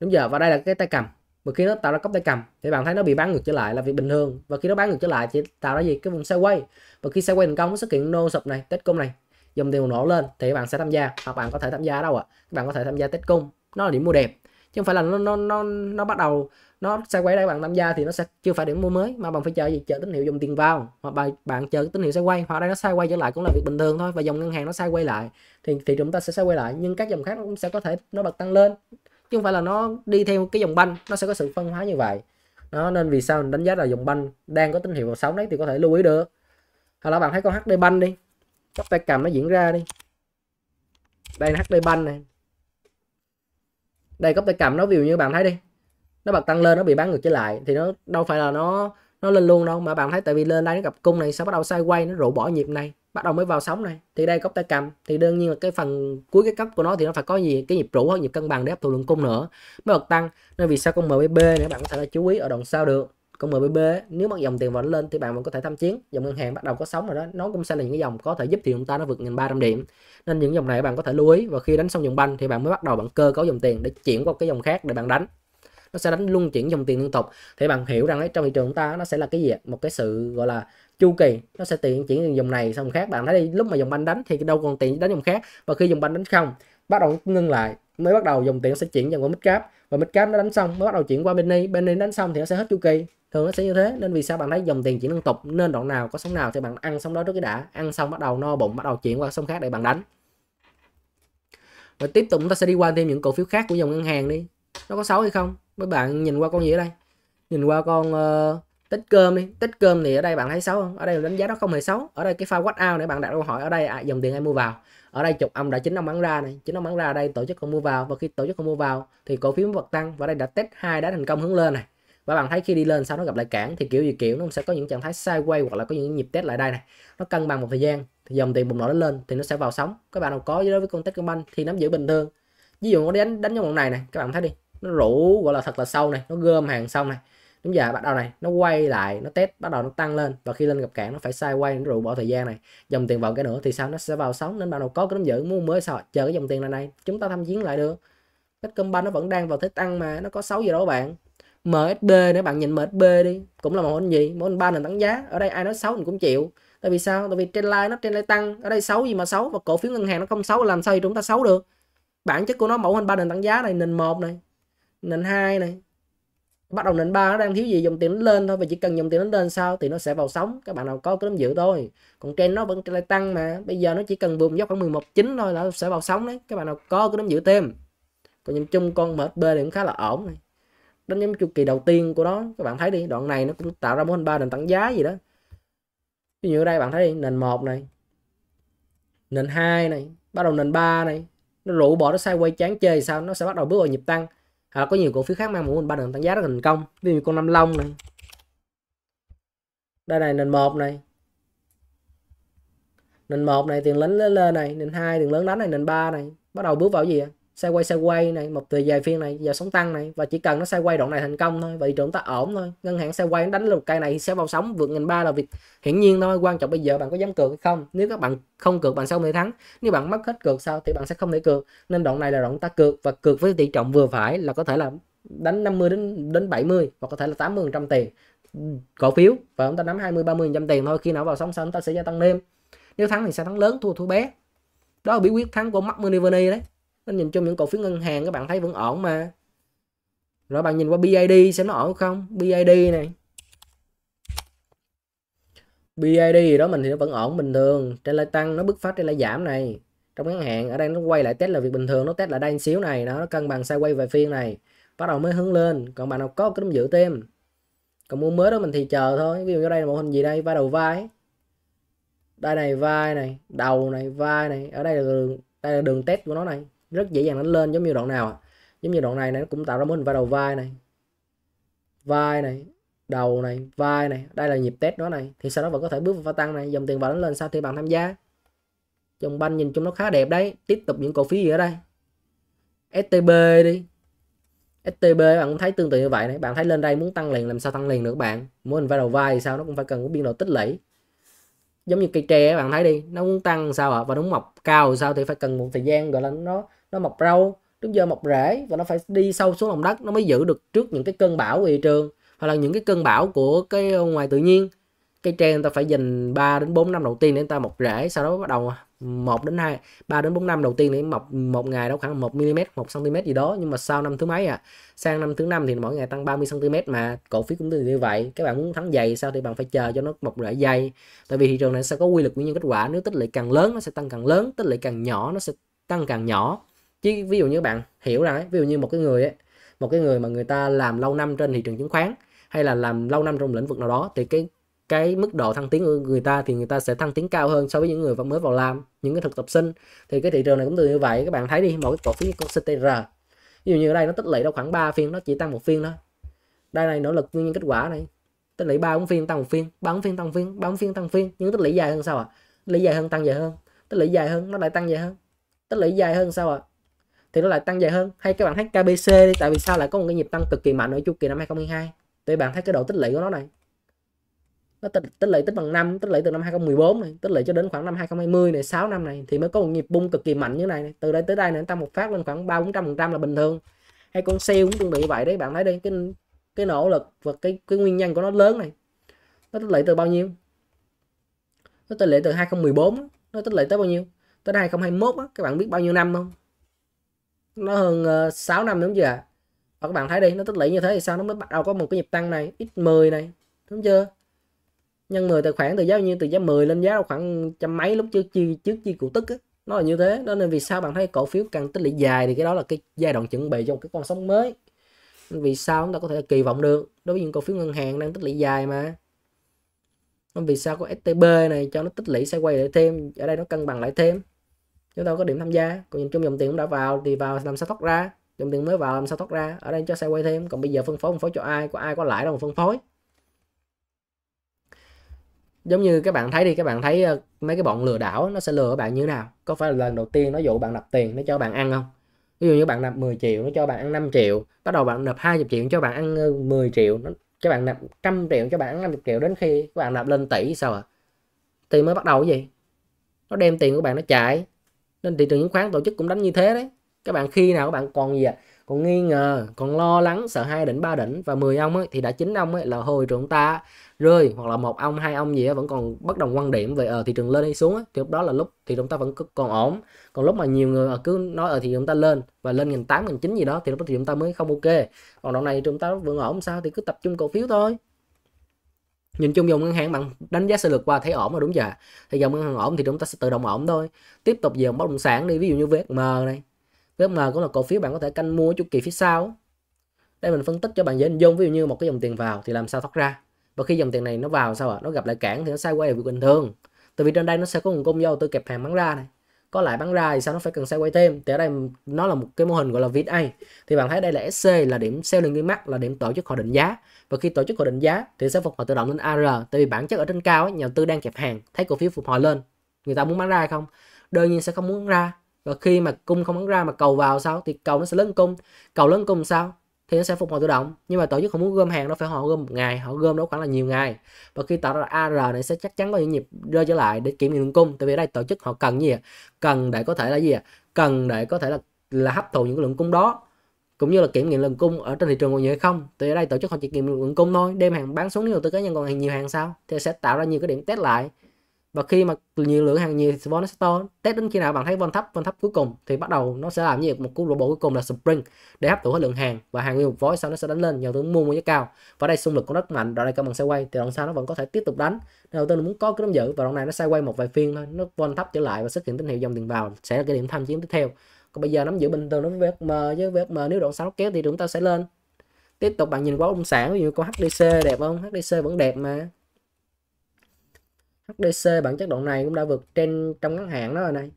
đúng giờ và đây là cái tay cầm và khi nó tạo ra cốc tay cầm thì bạn thấy nó bị bán ngược trở lại là việc bình thường và khi nó bán ngược trở lại thì tạo ra gì cái vùng sideways và khi sideways thành công nó xuất hiện nô sập này tết cung này dòng tiền nổ lên thì bạn sẽ tham gia hoặc bạn có thể tham gia đâu ạ à? bạn có thể tham gia tết cung nó là điểm mua đẹp chứ không phải là nó nó nó nó bắt đầu nó sẽ quay đây bạn tham gia thì nó sẽ chưa phải điểm mua mới mà bạn phải chờ gì chờ tín hiệu dòng tiền vào hoặc bạn bạn chờ tín hiệu sẽ quay hoặc đây nó sai quay trở lại cũng là việc bình thường thôi và dòng ngân hàng nó sai quay lại thì thì chúng ta sẽ sai quay lại nhưng các dòng khác cũng sẽ có thể nó bật tăng lên chứ không phải là nó đi theo cái dòng banh nó sẽ có sự phân hóa như vậy đó nên vì sao mình đánh giá là dòng banh đang có tín hiệu vào sóng đấy thì có thể lưu ý được hoặc là bạn thấy con HD banh đi tóc tay cầm nó diễn ra đi đây là HD banh này đây cốc tay cầm nó ví dụ như bạn thấy đi nó bật tăng lên nó bị bán ngược trở lại thì nó đâu phải là nó nó lên luôn đâu mà bạn thấy tại vì lên đây nó gặp cung này sao bắt đầu sai quay nó rũ bỏ nhịp này bắt đầu mới vào sóng này thì đây cốc tay cầm thì đương nhiên là cái phần cuối cái cấp của nó thì nó phải có gì cái nhịp rũ hoặc nhịp cân bằng để áp thụ lượng cung nữa mới bật tăng nên vì sao con MBB nữa bạn có thể là chú ý ở đoạn sau được con MBB nếu mà dòng tiền vẫn lên thì bạn vẫn có thể tham chiến dòng ngân hàng bắt đầu có sóng rồi đó nó cũng sẽ là những cái dòng có thể giúp thị chúng ta nó vượt 1.300 điểm nên những dòng này bạn có thể lưu ý và khi đánh xong dòng banh thì bạn mới bắt đầu bạn cơ cấu dòng tiền để chuyển qua cái dòng khác để bạn đánh nó sẽ đánh luân chuyển dòng tiền liên tục thì bạn hiểu rằng ấy, trong thị trường chúng ta nó sẽ là cái gì một cái sự gọi là chu kỳ nó sẽ tiền chuyển dòng này xong khác bạn thấy đi lúc mà dòng banh đánh thì đâu còn tiền đánh dòng khác và khi dòng banh đánh không bắt đầu ngưng lại mới bắt đầu dòng tiền sẽ chuyển dần qua midcap và midcap nó đánh xong mới bắt đầu chuyển qua bên bên penny đánh xong thì nó sẽ hết chu kỳ thường nó sẽ như thế nên vì sao bạn thấy dòng tiền chuyển liên tục nên đoạn nào có sóng nào thì bạn ăn xong đó trước cái đã ăn xong bắt đầu no bụng bắt đầu chuyển qua sóng khác để bạn đánh và tiếp tục chúng ta sẽ đi qua thêm những cổ phiếu khác của dòng ngân hàng đi nó có xấu hay không mấy bạn nhìn qua con gì ở đây nhìn qua con uh, ờ, tích cơm đi tích cơm thì ở đây bạn thấy xấu không ở đây đánh giá nó không hề xấu ở đây cái pha watch out để bạn đặt câu hỏi ở đây à, dòng tiền ai mua vào ở đây chục ông đã chính ông bán ra này chính ông bán ra ở đây tổ chức không mua vào và khi tổ chức không mua vào thì cổ phiếu vật tăng và đây đã test hai đã thành công hướng lên này và bạn thấy khi đi lên sau nó gặp lại cản thì kiểu gì kiểu nó sẽ có những trạng thái sideways hoặc là có những nhịp test lại đây này nó cân bằng một thời gian thì dòng tiền bùng nổ lên thì nó sẽ vào sóng các bạn nào có đối với con tích Techcombank thì nắm giữ bình thường ví dụ nó đánh đánh trong đoạn này này các bạn thấy đi nó rủ gọi là thật là sâu này nó gom hàng xong này đúng giờ bắt đầu này nó quay lại nó test bắt đầu nó tăng lên và khi lên gặp cản nó phải sai quay nó rủ bỏ thời gian này dòng tiền vào cái nữa thì sao nó sẽ vào sóng nên bạn đầu có cái nắm giữ mua mới sao chờ cái dòng tiền này này chúng ta tham chiến lại được cách Techcombank nó vẫn đang vào thế tăng mà nó có xấu gì đâu bạn MSB nữa bạn nhìn MSB đi cũng là một hình gì một hình ba nền tăng giá ở đây ai nói xấu mình cũng chịu tại vì sao tại vì trên line nó trên line tăng ở đây xấu gì mà xấu và cổ phiếu ngân hàng nó không xấu làm sao thì chúng ta xấu được bản chất của nó mẫu hình ba nền tăng giá này nền một này nhấn 2 này bắt đầu nhấn 3 nó đang thiếu gì dòng tiền nó lên thôi và chỉ cần dòng tiền nó lên sau thì nó sẽ vào sóng các bạn nào có cứ nắm giữ thôi còn trên nó vẫn lại tăng mà bây giờ nó chỉ cần vùng dốc khoảng 11 chín thôi là sẽ vào sóng đấy các bạn nào có cứ nắm giữ thêm còn nhìn chung con MHB thì cũng khá là ổn này đánh nhóm chu kỳ đầu tiên của nó các bạn thấy đi đoạn này nó cũng tạo ra mô hình ba nền tăng giá gì đó ví dụ ở đây bạn thấy đi, nền một này nền 2 này bắt đầu nền 3 này nó rủ bỏ nó sai quay chán chơi sao nó sẽ bắt đầu bước vào nhịp tăng hoặc là có nhiều cổ phiếu khác mang mũ hình ba đường tăng giá rất thành công ví dụ con năm long này đây này nền một này nền một này tiền lớn lên này nền hai tiền lớn đánh này nền ba này bắt đầu bước vào gì ạ à? sai quay sai quay này một thời dài phiên này giờ sóng tăng này và chỉ cần nó sai quay đoạn này thành công thôi vậy trường ta ổn thôi ngân hàng sai quay đánh lục cây này sẽ vào sóng vượt nghìn ba là việc hiển nhiên thôi quan trọng bây giờ bạn có dám cược hay không nếu các bạn không cược bạn sẽ không thể thắng nếu bạn mất hết cược sau thì bạn sẽ không thể cược nên đoạn này là đoạn ta cược và cược với tỷ trọng vừa phải là có thể là đánh 50 đến đến 70 hoặc có thể là 80 trăm tiền cổ phiếu và chúng ta nắm 20 30 trăm tiền thôi khi nào vào sóng xong ta sẽ gia tăng thêm nếu thắng thì sẽ thắng lớn thua thua bé đó là bí quyết thắng của Mark money đấy nên nhìn chung những cổ phiếu ngân hàng các bạn thấy vẫn ổn mà rồi bạn nhìn qua BID xem nó ổn không BID này BID gì đó mình thì nó vẫn ổn bình thường trên lại tăng nó bứt phát trên lại giảm này trong ngắn hạn ở đây nó quay lại test là việc bình thường nó test lại đây xíu này nó cân bằng sai quay về phiên này bắt đầu mới hướng lên còn bạn nào có cái nắm giữ thêm còn mua mới đó mình thì chờ thôi ví dụ như đây là một hình gì đây vai đầu vai đây này vai này đầu này vai này ở đây là đường, đây là đường test của nó này rất dễ dàng nó lên giống như đoạn nào ạ giống như đoạn này, này nó cũng tạo ra mô hình vai đầu vai này vai này đầu này vai này đây là nhịp test đó này thì sau đó vẫn có thể bước vào pha tăng này dòng tiền vào nó lên sao thì bạn tham gia dòng banh nhìn chung nó khá đẹp đấy tiếp tục những cổ phiếu gì ở đây STB đi STB bạn cũng thấy tương tự như vậy này bạn thấy lên đây muốn tăng liền làm sao tăng liền được bạn muốn vai đầu vai thì sao nó cũng phải cần có biên độ tích lũy giống như cây tre bạn thấy đi nó muốn tăng sao ạ à? và nó mọc cao sao thì phải cần một thời gian gọi là nó nó mọc râu đúng giờ mọc rễ và nó phải đi sâu xuống lòng đất nó mới giữ được trước những cái cơn bão của thị trường hoặc là những cái cơn bão của cái ờ, ngoài tự nhiên cây tre người ta phải dành 3 đến 4 năm đầu tiên để người ta mọc rễ sau đó bắt đầu 1 à, đến 2 3 đến 4 năm đầu tiên để mọc một ngày đâu khoảng 1 mm 1 cm gì đó nhưng mà sau năm thứ mấy à sang năm thứ năm thì mỗi ngày tăng 30 cm mà cổ phiếu cũng tương tự như vậy các bạn muốn thắng dày sao thì bạn phải chờ cho nó mọc rễ dày tại vì thị trường này sẽ có quy luật của nhân kết quả nếu tích lũy càng lớn nó sẽ tăng càng lớn tích lũy càng nhỏ nó sẽ tăng càng nhỏ chứ ví dụ như bạn hiểu rằng ấy, ví dụ như một cái người ấy, một cái người mà người ta làm lâu năm trên thị trường chứng khoán hay là làm lâu năm trong lĩnh vực nào đó thì cái cái mức độ thăng tiến của người ta thì người ta sẽ thăng tiến cao hơn so với những người mới vào làm những cái thực tập sinh thì cái thị trường này cũng từ như vậy các bạn thấy đi mỗi cái cổ phiếu như con CTR ví dụ như ở đây nó tích lũy đâu khoảng 3 phiên nó chỉ tăng một phiên thôi đây này nỗ lực nhưng kết quả này tích lũy ba bốn phiên tăng một phiên ba bốn phiên tăng phiên ba bốn phiên tăng phiên nhưng tích lũy dài hơn sao ạ à? tích lũy dài hơn tăng dài hơn tích lũy dài hơn nó lại tăng dài hơn tích lũy dài hơn sao ạ à? thì nó lại tăng dài hơn hay các bạn thấy KBC đi tại vì sao lại có một cái nhịp tăng cực kỳ mạnh ở chu kỳ năm 2022 thì bạn thấy cái độ tích lũy của nó này nó tích, tích lũy tích bằng năm tích lũy từ năm 2014 này tích lũy cho đến khoảng năm 2020 này 6 năm này thì mới có một nhịp bung cực kỳ mạnh như này, này. từ đây tới đây này tăng một phát lên khoảng ba bốn trăm phần trăm là bình thường hay con siêu cũng tương tự vậy đấy bạn thấy đây cái cái nỗ lực và cái cái nguyên nhân của nó lớn này nó tích lũy từ bao nhiêu nó tích lũy từ 2014 nó tích lũy tới bao nhiêu tới 2021 á, các bạn biết bao nhiêu năm không nó hơn ờ, uh, 6 năm đúng chưa ạ và các bạn thấy đi nó tích lũy như thế thì sao nó mới bắt đầu có một cái nhịp tăng này ít 10 này đúng chưa nhân 10 tài khoản từ giá nhiêu từ giá 10 lên giá khoảng trăm mấy lúc trước chi trước chi cụ tức á nó là như thế đó nên vì sao bạn thấy cổ phiếu càng tích lũy dài thì cái đó là cái giai đoạn chuẩn bị cho một cái con sóng mới vì sao chúng ta có thể kỳ vọng được đối với những cổ phiếu ngân hàng đang tích lũy dài mà vì sao có STB này cho nó tích lũy sẽ quay lại thêm ở đây nó cân bằng lại thêm chúng ta có điểm tham gia còn nhìn chung dòng tiền cũng đã vào thì vào làm sao thoát ra dòng tiền mới vào làm sao thoát ra ở đây cho xe quay thêm còn bây giờ phân phối phân phối cho ai có ai có lãi đâu mà phân phối giống như các bạn thấy đi các bạn thấy ờ, mấy cái bọn lừa đảo nó sẽ lừa các bạn như thế nào có phải là lần đầu tiên nó dụ bạn nạp tiền nó cho bạn ăn không ví dụ như bạn nạp 10 triệu nó cho bạn ăn 5 triệu bắt đầu bạn nạp 20 triệu cho bạn ăn 10 ờ, triệu nó cho bạn nạp trăm triệu cho bạn ăn 50 triệu đến khi các bạn nạp lên tỷ sao ạ à? thì mới bắt đầu cái gì nó đem tiền của bạn nó chạy nên thị trường chứng khoán tổ chức cũng đánh như thế đấy các bạn khi nào các bạn còn gì à? còn nghi ngờ còn lo lắng sợ hai đỉnh ba đỉnh và 10 ông ấy, thì đã chín ông ấy là hồi chúng ta rơi hoặc là một ông hai ông gì ấy, vẫn còn bất đồng quan điểm về ở ờ, thị trường lên hay xuống ấy, thì lúc đó là lúc thì chúng ta vẫn còn ổn còn lúc mà nhiều người ờ, cứ nói ở ờ, thì chúng ta lên và lên nghìn tám nghìn chín gì đó thì lúc đó thì chúng ta mới không ok còn đoạn này chúng ta vẫn ổn sao thì cứ tập trung cổ phiếu thôi nhìn chung dòng ngân hàng bạn đánh giá sơ lược qua thấy ổn mà đúng chưa? thì dòng ngân hàng ổn thì chúng ta sẽ tự động ổn thôi tiếp tục dòng bất động sản đi ví dụ như VSM này VSM cũng là cổ phiếu bạn có thể canh mua chu kỳ phía sau đây mình phân tích cho bạn dễ hình dung ví dụ như một cái dòng tiền vào thì làm sao thoát ra và khi dòng tiền này nó vào sao ạ à? nó gặp lại cản thì nó sai quay về bình thường tại vì trên đây nó sẽ có nguồn cung do tư kẹp hàng bán ra này có lãi bán ra thì sao nó phải cần xoay quay thêm thì ở đây nó là một cái mô hình gọi là VSA thì bạn thấy đây là SC là điểm selling nguyên mắc là điểm tổ chức hội định giá và khi tổ chức hội định giá thì sẽ phục hồi tự động lên AR tại vì bản chất ở trên cao ấy, nhà đầu tư đang kẹp hàng thấy cổ phiếu phục hồi lên người ta muốn bán ra hay không đương nhiên sẽ không muốn ra và khi mà cung không bán ra mà cầu vào sao thì cầu nó sẽ lớn cung cầu lớn cung sao thì nó sẽ phục hồi tự động nhưng mà tổ chức không muốn gom hàng nó phải họ gom một ngày họ gom đó khoảng là nhiều ngày và khi tạo ra AR này sẽ chắc chắn có những nhịp rơi trở lại để kiểm nghiệm nguồn cung tại vì đây tổ chức họ cần gì à cần để có thể là gì à cần để có thể là là hấp thụ những lượng cung đó cũng như là kiểm nghiệm lượng cung ở trên thị trường còn nhiều hay không thì ở đây tổ chức họ chỉ kiểm nghiệm lượng cung thôi đem hàng bán xuống nếu đầu tư cá nhân còn hàng nhiều hàng sao thì sẽ tạo ra nhiều cái điểm test lại và khi mà nhiều lượng hàng nhiều thì support nó sẽ to test đến khi nào bạn thấy von thấp von thấp cuối cùng thì bắt đầu nó sẽ làm gì một cú lỗ bộ cuối cùng là spring để hấp thụ hết lượng hàng và hàng nguyên một vói sau nó sẽ đánh lên nhà đầu tư mua mua giá cao và đây xung lực cũng rất mạnh đoạn này cân bằng quay thì đoạn sau nó vẫn có thể tiếp tục đánh nhà đầu tư muốn có cái nắm giữ và đoạn này nó sai quay một vài phiên thôi nó von thấp trở lại và xuất hiện tín hiệu dòng tiền vào sẽ là cái điểm tham chiến tiếp theo còn bây giờ nắm giữ bình thường đối với VFM với VFM nếu đoạn sau nó kéo thì chúng ta sẽ lên tiếp tục bạn nhìn qua động sản ví dụ con HDC đẹp không HDC vẫn đẹp mà HDC bản chất đoạn này cũng đã vượt trên trong ngắn hạn đó rồi này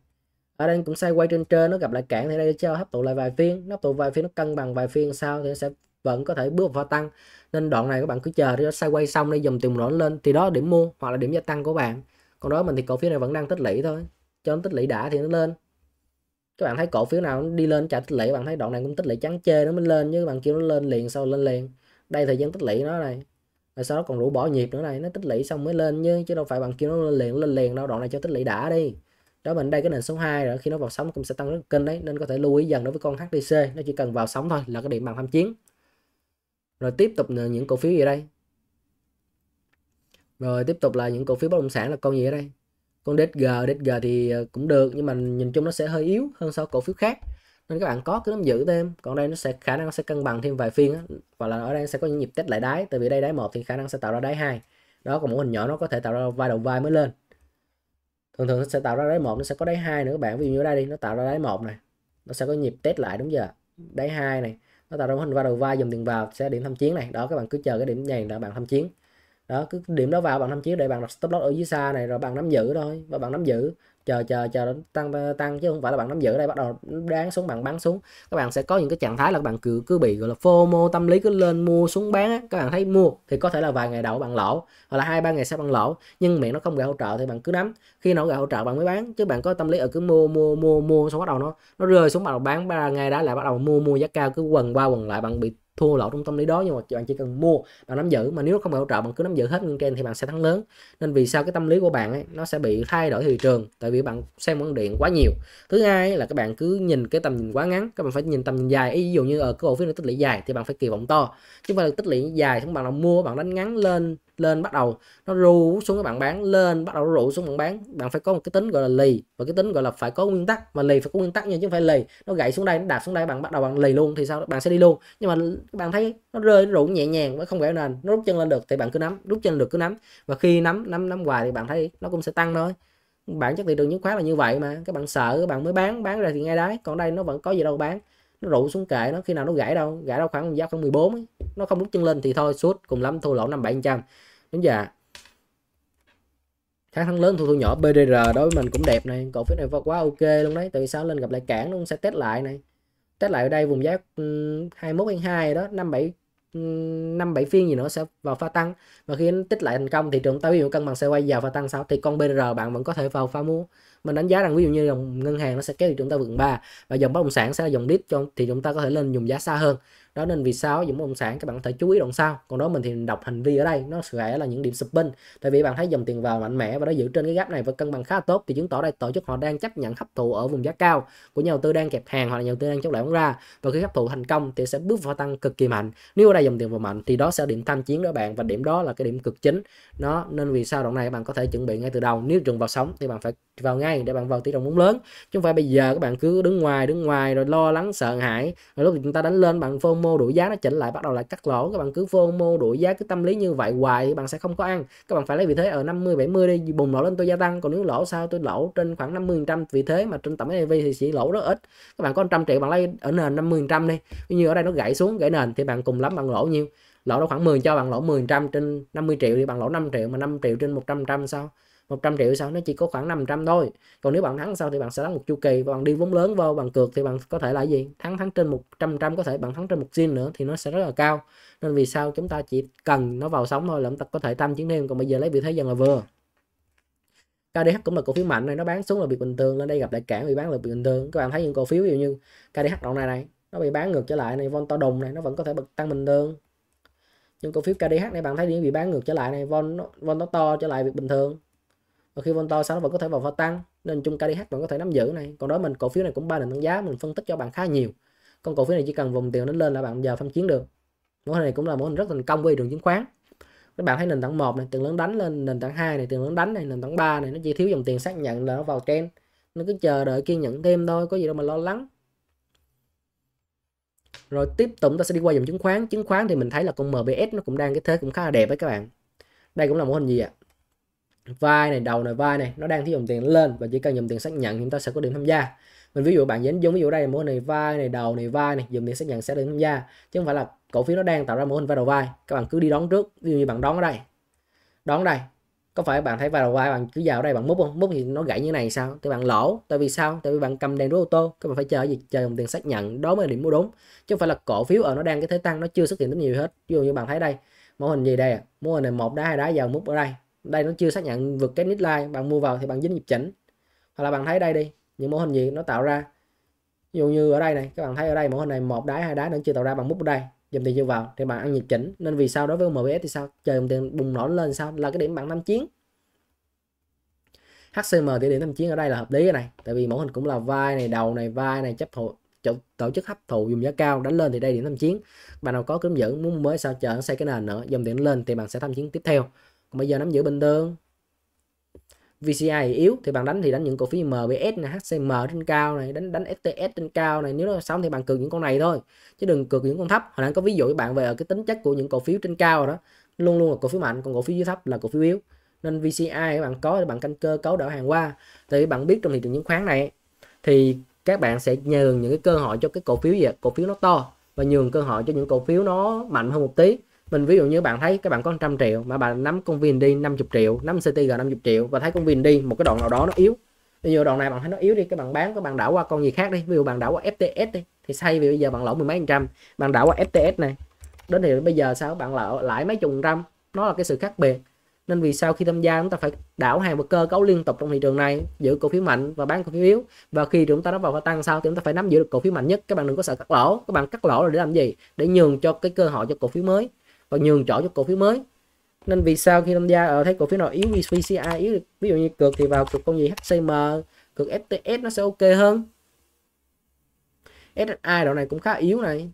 ở đây cũng xoay quay trên trên nó gặp lại cản thì đây cho hấp tụ lại vài phiên nó hấp tụ vài phiên nó cân bằng vài phiên sau thì nó sẽ vẫn có thể bước vào tăng nên đoạn này các bạn cứ chờ nó xoay quay xong đây dùng tiền nổi lên thì đó điểm mua hoặc là điểm gia tăng của bạn còn đó mình thì cổ phiếu này vẫn đang tích lũy thôi cho nó tích lũy đã thì nó lên các bạn thấy cổ phiếu nào nó đi lên trả tích lũy bạn thấy đoạn này cũng tích lũy trắng chê nó mới lên chứ bạn kêu nó lên liền sau lên liền đây thời gian tích lũy nó này rồi sau đó còn rủ bỏ nhịp nữa này nó tích lũy xong mới lên chứ chứ đâu phải bằng kia nó lên liền lên liền đâu đoạn này cho tích lũy đã đi đó mình đây cái nền số 2 rồi khi nó vào sóng cũng sẽ tăng rất kênh đấy nên có thể lưu ý dần đối với con HDC nó chỉ cần vào sóng thôi là cái điểm bằng tham chiến rồi tiếp tục là những cổ phiếu gì đây rồi tiếp tục là những cổ phiếu bất động sản là con gì ở đây con dg dg thì ờ, cũng được nhưng mà nhìn chung nó sẽ hơi yếu hơn so với cổ phiếu khác nên các bạn có cứ nắm giữ thêm còn đây nó sẽ khả năng sẽ cân bằng thêm vài phiên và là ở đây sẽ có những nhịp test lại đáy tại vì đây đáy một thì khả năng sẽ tạo ra đáy hai đó còn mẫu hình nhỏ nó có thể tạo ra vai đầu vai mới lên thường thường nó sẽ tạo ra đáy một nó sẽ có đáy hai nữa các bạn ví dụ như ở đây đi nó tạo ra đáy một này nó sẽ có nhịp test lại đúng giờ đáy hai này nó tạo ra hình vai đầu vai dùng tiền vào sẽ điểm thăm chiến này đó các bạn cứ chờ cái điểm này là bạn thăm chiến đó cứ điểm đó vào bạn thậm chí để bạn đặt stop loss ở dưới xa này rồi bạn nắm giữ thôi và bạn nắm giữ chờ chờ chờ tăng tăng chứ không phải là bạn nắm giữ đây bắt đầu đáng xuống bạn bán xuống các bạn sẽ có những cái trạng thái là các bạn cứ cứ bị gọi là FOMO tâm lý cứ lên mua xuống bán á. các bạn thấy mua thì có thể là vài ngày đầu bạn lỗ hoặc là hai ba ngày sau bạn lỗ nhưng miệng nó không gạo hỗ trợ thì bạn cứ nắm khi nó gạo hỗ trợ bạn mới bán chứ bạn có tâm lý ở cứ mua mua mua mua xong bắt đầu nó nó rơi xuống bắt đầu bán ba ngày đã lại bắt đầu mua mua giá cao cứ quần qua quần lại bạn bị thua lỗ trung tâm lý đó nhưng mà bạn chỉ cần mua bạn nắm giữ mà nếu không bị hỗ trợ bạn cứ nắm giữ hết nguyên trend thì bạn sẽ thắng lớn nên vì sao cái tâm lý của bạn ấy nó sẽ bị thay đổi thị trường tại vì bạn xem vấn điện quá nhiều thứ hai là các bạn cứ nhìn cái tầm nhìn quá ngắn các bạn phải nhìn tầm nhìn dài ví dụ như ở cái cổ phiếu này tích lũy dài thì bạn phải kỳ vọng to chứ mà phải tích lũy dài xong bạn là mua bạn đánh ngắn lên lên bắt đầu nó ru xuống các bạn bán lên bắt đầu rụ xuống bạn bán bạn phải có một cái tính gọi là lì và cái tính gọi là phải có nguyên tắc mà lì phải có nguyên tắc nha chứ không phải lì nó gãy xuống đây nó đạp xuống đây bạn bắt đầu bạn lì luôn thì sao bạn sẽ đi luôn nhưng mà các bạn thấy nó rơi nó rụ nhẹ nhàng nó không gãy nền nó rút chân lên được thì bạn cứ nắm rút chân được cứ nắm và khi nắm nắm nắm hoài thì bạn thấy nó cũng sẽ tăng thôi bản chất thị trường chứng khoán là như vậy mà các bạn sợ các bạn mới bán bán ra thì ngay đấy còn đây nó vẫn có gì đâu bán nó rụ xuống kệ nó khi nào nó gãy đâu gãy đâu khoảng giá khoảng 14 ấy. nó không rút chân lên thì thôi suốt cùng lắm thua lỗ năm bảy trăm đúng giờ khả năng lớn thu thu nhỏ BDR đối với mình cũng đẹp này cổ phiếu này quá ok luôn đấy tại sao lên gặp lại cản nó sẽ test lại này test lại ở đây vùng giá 21 hai đó 57 năm bảy phiên gì nữa sẽ vào pha tăng và khi tích lại thành công thị trường tối ưu cân bằng sẽ quay vào pha tăng sau thì con BR bạn vẫn có thể vào pha mua mình đánh giá rằng ví dụ như dòng ngân hàng nó sẽ kéo thị trường ta vượt 3 và dòng bất động sản sẽ là dòng lít cho thì chúng ta có thể lên dùng giá xa hơn đó nên vì sao dòng bất động sản các bạn có thể chú ý đoạn sau còn đó mình thì đọc hành vi ở đây nó sẽ là những điểm sụp tại vì bạn thấy dòng tiền vào mạnh mẽ và nó giữ trên cái gap này và cân bằng khá tốt thì chứng tỏ đây tổ chức họ đang chấp nhận hấp thụ ở vùng giá cao của nhà đầu tư đang kẹp hàng hoặc là nhà đầu tư đang chống lại bán ra và khi hấp thụ thành công thì sẽ bước vào tăng cực kỳ mạnh nếu ở đây dòng tiền vào mạnh thì đó sẽ điểm tham chiến đó bạn và điểm đó là cái điểm cực chính nó nên vì sao đoạn này bạn có thể chuẩn bị ngay từ đầu nếu trường vào sóng thì bạn phải vào ngay để bạn vào tỷ trọng vốn lớn chứ không phải bây giờ các bạn cứ đứng ngoài đứng ngoài rồi lo lắng sợ hãi rồi lúc chúng ta đánh lên bạn phô mô đuổi giá nó chỉnh lại bắt đầu lại cắt lỗ các bạn cứ vô mô đuổi giá cứ tâm lý như vậy hoài thì bạn sẽ không có ăn các bạn phải lấy vị thế ở 50 70 đi bùng nổ lên tôi gia tăng còn nếu lỗ sao tôi lỗ trên khoảng 50 trăm vị thế mà trên tổng EV thì chỉ lỗ rất ít các bạn có 100 triệu bạn lấy ở nền 50 trăm đi như ở đây nó gãy xuống gãy nền thì bạn cùng lắm bạn lỗ nhiêu lỗ đâu khoảng 10 cho bạn lỗ 10 trăm trên 50 triệu thì bạn lỗ 5 triệu mà 5 triệu trên 100 trăm sao 100 triệu sau nó chỉ có khoảng 500 thôi còn nếu bạn thắng sau thì bạn sẽ đánh một chu kỳ và bạn đi vốn lớn vô bằng cược thì bạn có thể là gì thắng thắng trên 100 trăm có thể bạn thắng trên một xin nữa thì nó sẽ rất là cao nên vì sao chúng ta chỉ cần nó vào sóng thôi là chúng ta có thể tham chiến thêm còn bây giờ lấy vị thế dần là vừa KDH cũng là cổ phiếu mạnh này nó bán xuống là bị bình thường lên đây gặp đại cản bị bán là việc bình thường các bạn thấy những cổ phiếu ví dụ như KDH đoạn này này nó bị bán ngược trở lại này von to đùng này nó vẫn có thể bật tăng bình thường nhưng cổ phiếu KDH này bạn thấy điểm bị bán ngược trở lại này von von nó to trở lại việc bình thường và khi von to sau nó vẫn có thể vào pha tăng nên chung KDH vẫn có thể nắm giữ này còn đó mình cổ phiếu này cũng ba nền tăng giá mình phân tích cho bạn khá nhiều con cổ phiếu này chỉ cần vùng tiền nó lên là bạn vào tham chiến được mô hình này cũng là mô hình rất thành công của thị chứng khoán các bạn thấy nền tảng 1 này tiền lớn đánh lên nền tảng 2 này tiền lớn đánh này nền tảng 3 này nó chỉ thiếu dòng tiền xác nhận là nó vào trend nó cứ chờ đợi kiên nhẫn thêm thôi có gì đâu mà lo lắng rồi tiếp tục ta sẽ đi qua dòng chứng khoán chứng khoán thì mình thấy là con MBS nó cũng đang cái thế cũng khá là đẹp đấy các bạn đây cũng là mô hình gì ạ vai này đầu này vai này nó đang thiếu dòng tiền lên và chỉ cần dòng tiền xác nhận chúng ta sẽ có điểm tham gia mình ví dụ bạn dính giống ví dụ đây mô này vai này đầu này vai này dùng tiền xác nhận sẽ được tham gia chứ không phải là cổ phiếu nó đang tạo ra mô hình vai đầu vai các bạn cứ đi đón trước ví dụ như bạn đón ở đây đón đây có phải bạn thấy vai đầu vai bạn cứ vào đây bạn múc không múc thì nó gãy như này sao thì bạn lỗ tại vì sao tại vì bạn cầm đèn rút ô tô các bạn phải chờ gì chờ dòng tiền xác nhận đó mới là điểm mua đúng chứ không phải là cổ phiếu ở nó đang cái thế tăng nó chưa xuất hiện rất nhiều hết ví dụ như bạn thấy đây mô hình gì đây à? mô hình này một đá hai đá vào múc ở đây đây nó chưa xác nhận vượt cái neckline, bạn mua vào thì bạn dính nhịp chỉnh hoặc là bạn thấy đây đi những mô hình gì nó tạo ra ví dụ như ở đây này các bạn thấy ở đây mô hình này một đáy hai đáy nó chưa tạo ra bằng mút ở đây dòng tiền chưa vào thì bạn ăn nhịp chỉnh nên vì sao đối với MBS thì sao chờ dòng tiền bùng nổ lên sao là cái điểm bạn năm chiến HCM thì điểm năm chiến ở đây là hợp lý này tại vì mẫu hình cũng là vai này đầu này vai này chấp hộ tổ chức hấp thụ dùng giá cao đánh lên thì đây điểm tham chiến bạn nào có kiếm dẫn muốn mới sao chờ xây cái nền nữa dòng tiền lên thì bạn sẽ tham chiến tiếp theo bây giờ nắm giữ bình thường VCI yếu thì bạn đánh thì đánh những cổ phiếu MBS này, HCM trên cao này, đánh đánh STS trên cao này, nếu nó xong thì bạn cược những con này thôi, chứ đừng cược những con thấp. Hồi nãy có ví dụ với bạn về ở cái tính chất của những cổ phiếu trên cao đó, luôn luôn là cổ phiếu mạnh, còn cổ phiếu dưới thấp là cổ phiếu yếu. Nên VCI bạn có thì bạn canh cơ cấu đảo hàng qua. Thì bạn biết trong thị trường chứng khoán này thì các bạn sẽ nhường những cái cơ hội cho cái cổ phiếu gì, cổ phiếu nó to và nhường cơ hội cho những cổ phiếu nó mạnh hơn một tí mình ví dụ như bạn thấy các bạn có 100 triệu mà bạn nắm con viên đi 50 triệu nắm CTG 50 triệu và thấy con viên đi một cái đoạn nào đó nó yếu bây giờ đoạn này bạn thấy nó yếu đi các bạn bán các bạn đảo qua con gì khác đi ví dụ bạn đảo qua FTS đi thì say vì bây giờ bạn lỗ mười mấy phần trăm bạn đảo qua FTS này đến thì bây giờ sao bạn lỗ lãi mấy chục trăm nó là cái sự khác biệt nên vì sao khi tham gia chúng ta phải đảo hàng và cơ cấu liên tục trong thị trường này giữ cổ phiếu mạnh và bán cổ phiếu yếu và khi chúng ta nó vào và tăng sau thì chúng ta phải nắm giữ được cổ phiếu mạnh nhất các bạn đừng có sợ cắt lỗ các bạn cắt lỗ là để làm gì để nhường cho cái cơ hội cho cổ phiếu mới và nhường chỗ cho cổ phiếu mới nên vì sao khi tham gia ở ờ, thấy cổ phiếu nào yếu VCI yếu ví dụ như cực thì vào cực con gì HCM cực FTS nó sẽ ok hơn SSI đoạn này cũng khá yếu này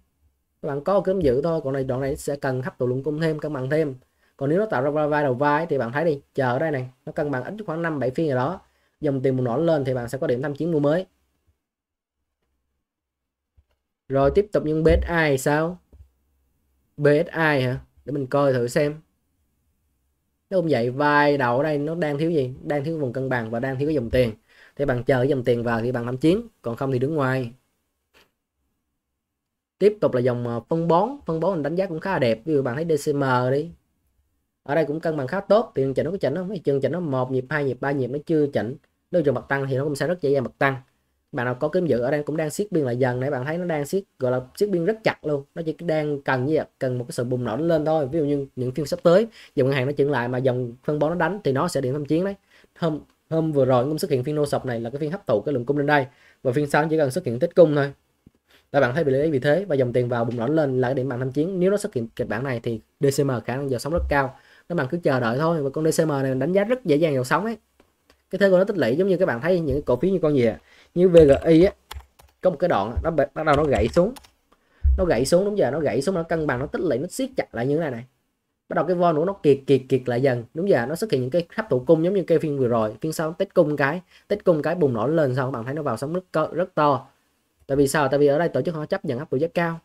các bạn có kiếm giữ thôi còn này đoạn này sẽ cần hấp tụ lượng cung thêm cân bằng thêm còn nếu nó tạo ra vai đầu vai thì bạn thấy đi chờ ở đây này nó cân bằng ít khoảng 5 7 phiên rồi đó dòng tiền một nổ lên thì bạn sẽ có điểm tham chiến mua mới rồi tiếp tục những ai sao BSI hả để mình coi thử xem nó cũng vậy vai đầu ở đây nó đang thiếu gì đang thiếu vùng cân bằng và đang thiếu cái dòng tiền thì bạn chờ dòng tiền vào thì bạn tham chiến còn không thì đứng ngoài tiếp tục là dòng ờ, phân bón phân bón mình đánh giá cũng khá là đẹp ví dụ bạn thấy DCM đi ở đây cũng cân bằng khá tốt Tiền chỉnh nó có chỉnh không? mấy chừng chỉnh nó một nhịp hai nhịp ba nhịp nó chưa chỉnh nếu trường bật tăng thì nó cũng sẽ rất dễ dàng bật tăng bạn nào có kiếm dự ở đây cũng đang siết biên lại dần để bạn thấy nó đang siết gọi là siết biên rất chặt luôn nó chỉ đang cần như vậy cần một cái sự bùng nổ lên thôi ví dụ như những phiên sắp tới dòng ngân hàng nó chững lại mà dòng phân bón nó đánh thì nó sẽ điểm tham chiến đấy hôm hôm vừa rồi cũng xuất hiện phiên nô sập này là cái phiên hấp thụ cái lượng cung lên đây và phiên sau chỉ cần xuất hiện tích cung thôi là bạn thấy bị lấy vì thế và dòng tiền vào bùng nổ lên là cái điểm bạn tham chiến nếu nó xuất hiện kịch bản này thì DCM khả năng dòng sóng rất cao các bạn cứ chờ đợi thôi và con DCM này đánh giá rất dễ dàng dòng sóng ấy cái thế của nó tích lũy giống như các bạn thấy những cổ phiếu như con gì à? như VGI á có một cái đoạn nó bắt đầu nó gãy xuống nó gãy xuống đúng giờ nó gãy xuống nó cân bằng nó tích lũy nó siết chặt lại như thế này này bắt đầu cái vo nữa nó kiệt kiệt kiệt lại dần đúng giờ nó xuất hiện những cái hấp thụ cung giống như cây phiên vừa rồi phiên sau tết cung cái tết cung cái bùng nổ lên sau bạn thấy nó vào sóng rất cơ, rất to tại vì sao tại vì ở đây tổ chức họ chấp nhận hấp thụ giá cao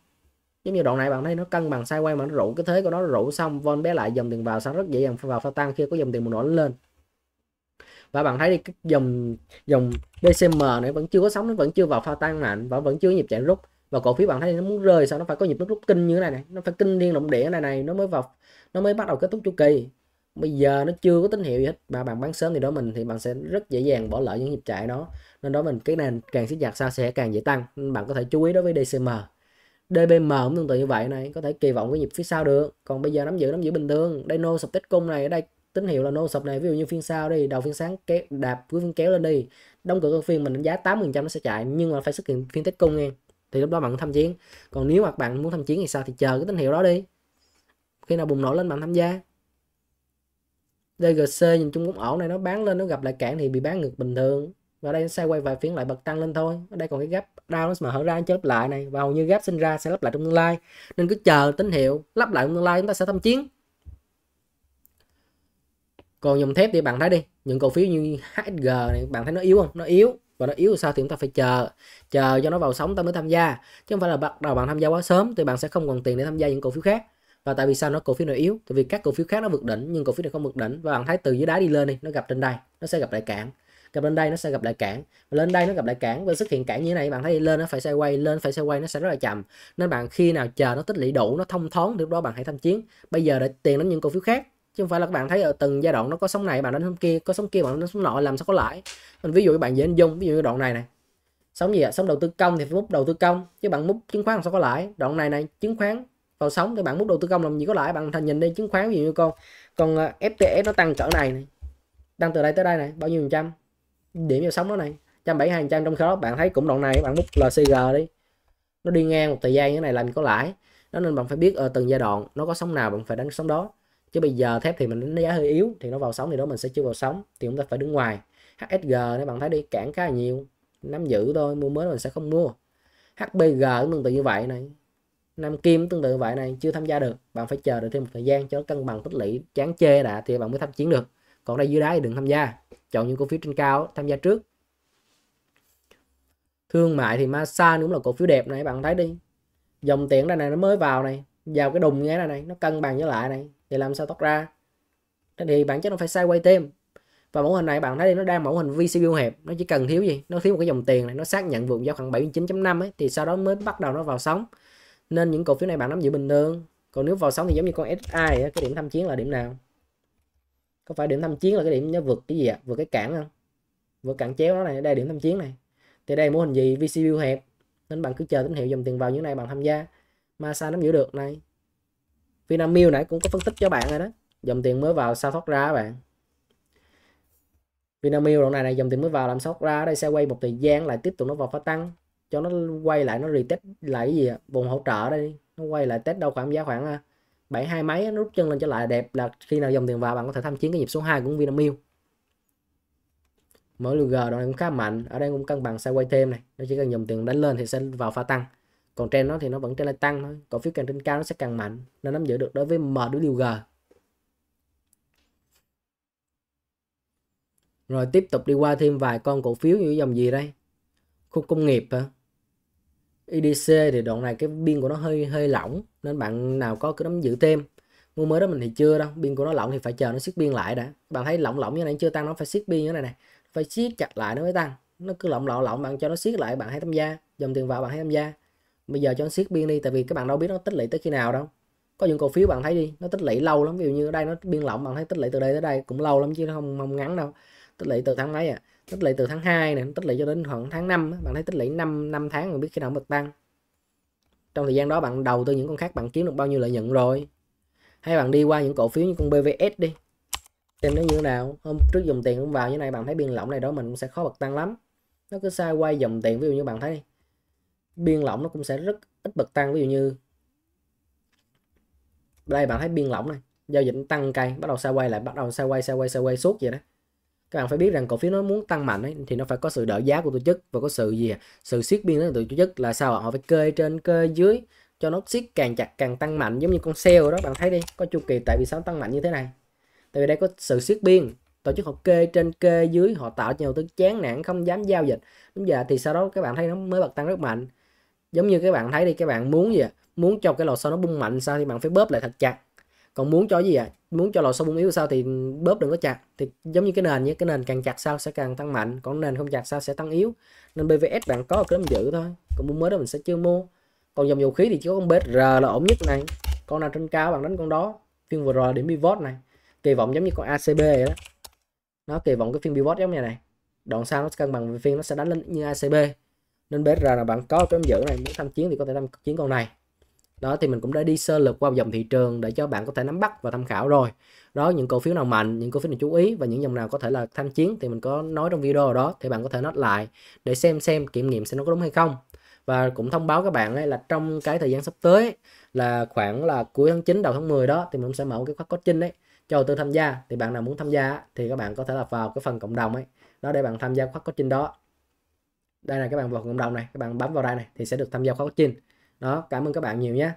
giống như đoạn này bạn thấy nó cân bằng sai quay mà nó rủ cái thế của nó rủ xong von bé lại dòng tiền vào sao rất dễ dàng vào pha tăng khi có dòng tiền bùng nổ lên và bạn thấy đi cái dòng dòng DCM này vẫn chưa có sóng nó vẫn chưa vào pha tăng mạnh và vẫn chưa nhịp chạy rút và cổ phiếu bạn thấy nó muốn rơi sao nó phải có nhịp rút rút kinh như thế này này nó phải kinh liên động địa này này nó mới vào nó mới bắt đầu kết thúc chu kỳ bây giờ nó chưa có tín hiệu gì hết mà bạn bán sớm thì đó mình thì bạn sẽ rất dễ dàng bỏ lỡ những nhịp chạy đó nên đó mình cái nền càng siết chặt sao sẽ càng dễ tăng nên bạn có thể chú ý đối với DCM DBM cũng tương tự như vậy này có thể kỳ vọng cái nhịp phía sau được còn bây giờ nắm giữ nắm giữ bình thường Dino sập tích cung này ở đây tín hiệu là nô sập này ví dụ như phiên sau đi đầu phiên sáng kéo, đạp cuối phiên kéo lên đi đóng cửa phiên mình đánh giá phần trăm nó sẽ chạy nhưng mà phải xuất hiện phiên tích cung nghe thì lúc đó bạn tham chiến còn nếu mà bạn muốn tham chiến thì sao thì chờ cái tín hiệu đó đi khi nào bùng nổ lên bạn tham gia DGC nhìn chung cũng ổn này nó bán lên nó gặp lại cản thì bị bán ngược bình thường và đây nó sai quay vài phiến lại bật tăng lên thôi ở đây còn cái gap down mà hở ra chớp lại này và hầu như gap sinh ra sẽ lấp lại trong tương lai nên cứ chờ tín hiệu lấp lại trong tương lai chúng ta sẽ tham chiến còn dòng thép thì bạn thấy đi những cổ phiếu như HSG này bạn thấy nó yếu không nó yếu và nó yếu sao thì chúng ta phải chờ chờ cho nó vào sóng ta mới tham gia chứ không phải là bắt đầu bạn tham gia quá sớm thì bạn sẽ không còn tiền để tham gia những cổ phiếu khác và tại vì sao nó cổ phiếu này yếu tại vì các cổ phiếu khác nó vượt đỉnh nhưng cổ phiếu này không vượt đỉnh và bạn thấy từ dưới đáy đi lên đi nó gặp trên đây nó sẽ gặp lại cản gặp lên đây nó sẽ gặp lại cản và lên đây nó gặp lại cản và xuất hiện cản như thế này bạn thấy lên nó phải quay lên phải quay nó sẽ rất là chậm nên bạn khi nào chờ nó tích lũy đủ nó thông thoáng thì đó bạn hãy tham chiến bây giờ để tiền đến những cổ phiếu khác chứ không phải là các bạn thấy ở từng giai đoạn nó có sóng này bạn đánh sóng kia có sóng kia bạn đánh sóng nọ làm sao có lãi mình ví dụ các bạn dễ anh dung ví dụ đoạn này này sóng gì ạ à? sóng đầu tư công thì phải múc đầu tư công chứ bạn múc chứng khoán làm sao có lãi đoạn này này chứng khoán vào sóng thì bạn múc đầu tư công làm gì có lãi bạn thành nhìn đi chứng khoán ví dụ như con còn ờ, FTS nó tăng cỡ này, này tăng từ đây tới đây này bao nhiêu phần trăm điểm vào sóng đó này trăm bảy hai trăm trong khi đó bạn thấy cũng đoạn này bạn múc LCG đi nó đi ngang một thời gian như thế này làm có lãi đó nên bạn phải biết ở từng giai đoạn nó có sóng nào bạn phải đánh sóng đó chứ bây giờ thép thì mình đánh giá hơi yếu thì nó vào sóng thì đó mình sẽ chưa vào sóng thì chúng ta phải đứng ngoài HSG nếu bạn thấy đi cản khá là nhiều nắm giữ thôi mua mới mình sẽ không mua HBG cũng tương tự như vậy này Nam Kim tương tự như vậy này chưa tham gia được bạn phải chờ được thêm một thời gian cho nó cân bằng tích lũy chán chê đã thì bạn mới tham chiến được còn đây dưới đáy thì đừng tham gia chọn những cổ phiếu trên cao tham gia trước thương mại thì Masan cũng là cổ phiếu đẹp này bạn thấy đi dòng tiền đây này nó mới vào này vào cái đùng như này này nó cân bằng với lại này thì làm sao thoát ra thế thì bản chất nó phải sideways thêm và mẫu hình này bạn thấy đi nó đang mẫu hình VCU hẹp nó chỉ cần thiếu gì nó thiếu một cái dòng tiền này nó xác nhận vượt giao khoảng 79.5 ấy thì sau đó mới bắt đầu nó vào sóng nên những cổ phiếu này bạn nắm giữ bình thường còn nếu vào sóng thì giống như con SI cái điểm tham chiến là điểm nào có phải điểm tham chiến là cái điểm nó vượt cái gì ạ à? vượt cái cản không vượt cản chéo đó này đây điểm tham chiến này thì đây mô hình gì VCU hẹp nên bạn cứ chờ tín hiệu dòng tiền vào như này bạn tham gia mà sao nắm giữ được này Vinamilk nãy cũng có phân tích cho bạn rồi đó dòng tiền mới vào sao thoát ra bạn Vinamilk đoạn này này dòng tiền mới vào làm sao thoát ra đây sẽ quay một thời gian lại tiếp tục nó vào phá tăng cho nó quay lại nó retest lại cái gì ạ vùng hỗ trợ đây nó quay lại test đâu khoảng giá khoảng à, bảy hai mấy nó rút chân lên trở lại đẹp là khi nào dòng tiền vào bạn có thể tham chiến cái nhịp số 2 của Vinamilk mở LG đoạn này cũng khá mạnh ở đây cũng cân bằng sẽ quay thêm này nó chỉ cần dòng tiền đánh lên thì sẽ vào pha tăng còn trên nó thì nó vẫn trên lên tăng thôi cổ phiếu càng trên cao nó sẽ càng mạnh nó nắm giữ được đối với MWG rồi tiếp tục đi qua thêm vài con cổ phiếu như dòng gì đây khu công nghiệp hả IDC thì đoạn này cái biên của nó hơi hơi lỏng nên bạn nào có cứ nắm giữ thêm mua mới đó mình thì chưa đâu biên của nó lỏng thì phải chờ nó siết biên lại đã bạn thấy lỏng lỏng như này chưa tăng nó phải siết biên như này này phải siết chặt lại nó mới tăng nó cứ lỏng lỏng lỏng bạn cho nó siết lại bạn hãy tham gia dòng tiền vào bạn hãy tham gia bây giờ cho nó siết biên đi tại vì các bạn đâu biết nó tích lũy tới khi nào đâu có những cổ phiếu bạn thấy đi nó tích lũy lâu lắm ví dụ như ở đây nó biên lỏng bạn thấy tích lũy từ đây tới đây cũng lâu lắm chứ nó không không ngắn đâu tích lũy từ tháng mấy à tích lũy từ tháng 2 này tích lũy cho đến khoảng tháng 5 bạn thấy tích lũy 5 năm tháng rồi biết khi nào bật tăng trong thời gian đó bạn đầu tư những con khác bạn kiếm được bao nhiêu lợi nhuận rồi hay bạn đi qua những cổ phiếu như con BVS đi xem nó như thế nào hôm trước dùng tiền cũng vào như này bạn thấy biên lỏng này đó mình cũng sẽ khó bật tăng lắm nó cứ sai quay dòng tiền ví dụ như bạn thấy biên lỏng nó cũng sẽ rất ít bật tăng ví dụ như đây bạn thấy biên lỏng này giao dịch tăng cây bắt đầu xa quay lại bắt đầu xa quay xa quay xa quay suốt vậy đó các bạn phải biết rằng cổ phiếu nó muốn tăng mạnh ấy, thì nó phải có sự đỡ giá của tổ chức và có sự gì à? sự siết biên đến từ tổ chức là sao họ phải kê trên kê dưới cho nó siết càng chặt càng tăng mạnh giống như con sale đó bạn thấy đi có chu kỳ tại vì sao tăng mạnh như thế này tại vì đây có sự siết biên tổ chức họ kê trên kê dưới họ tạo nhiều thứ chán nản không dám giao dịch đúng giờ thì sau đó các bạn thấy nó mới bật tăng rất mạnh giống như các bạn thấy đi các bạn muốn gì ạ à? muốn cho cái lò xo nó bung mạnh sao thì bạn phải bóp lại thật chặt còn muốn cho gì ạ à? muốn cho lò xo bung yếu sao thì bóp đừng có chặt thì giống như cái nền nhé cái nền càng chặt sao sẽ càng tăng mạnh còn nền không chặt sao sẽ tăng yếu nên BVS bạn có cái mình giữ thôi còn mua mới đó mình sẽ chưa mua còn dòng dầu khí thì chỉ có con BR là ổn nhất này con nào trên cao bạn đánh con đó phiên vừa rồi điểm pivot này kỳ vọng giống như con ACB vậy đó nó kỳ vọng cái phiên pivot giống như này đoạn sau nó cân bằng phiên nó sẽ đánh lên như ACB nên bếp ra là bạn có cái giữ này muốn tham chiến thì có thể tham chiến con này đó thì mình cũng đã đi sơ lược qua dòng thị trường để cho bạn có thể nắm bắt và tham khảo rồi đó những cổ phiếu nào mạnh những cổ phiếu nào chú ý và những dòng nào có thể là tham chiến thì mình có nói trong video đó thì bạn có thể note lại để xem xem kiểm nghiệm xem nó có đúng hay không và cũng thông báo các bạn ấy là trong cái thời gian sắp tới là khoảng là cuối tháng 9 đầu tháng 10 đó thì mình sẽ mở cái khóa coaching đấy cho đầu tư tham gia thì bạn nào muốn tham gia thì các bạn có thể là vào cái phần cộng đồng ấy đó để bạn tham gia khóa coaching đó đây là các bạn vào cộng đồng này các bạn bấm vào đây này thì sẽ được tham gia khóa coaching đó cảm ơn các bạn nhiều nhé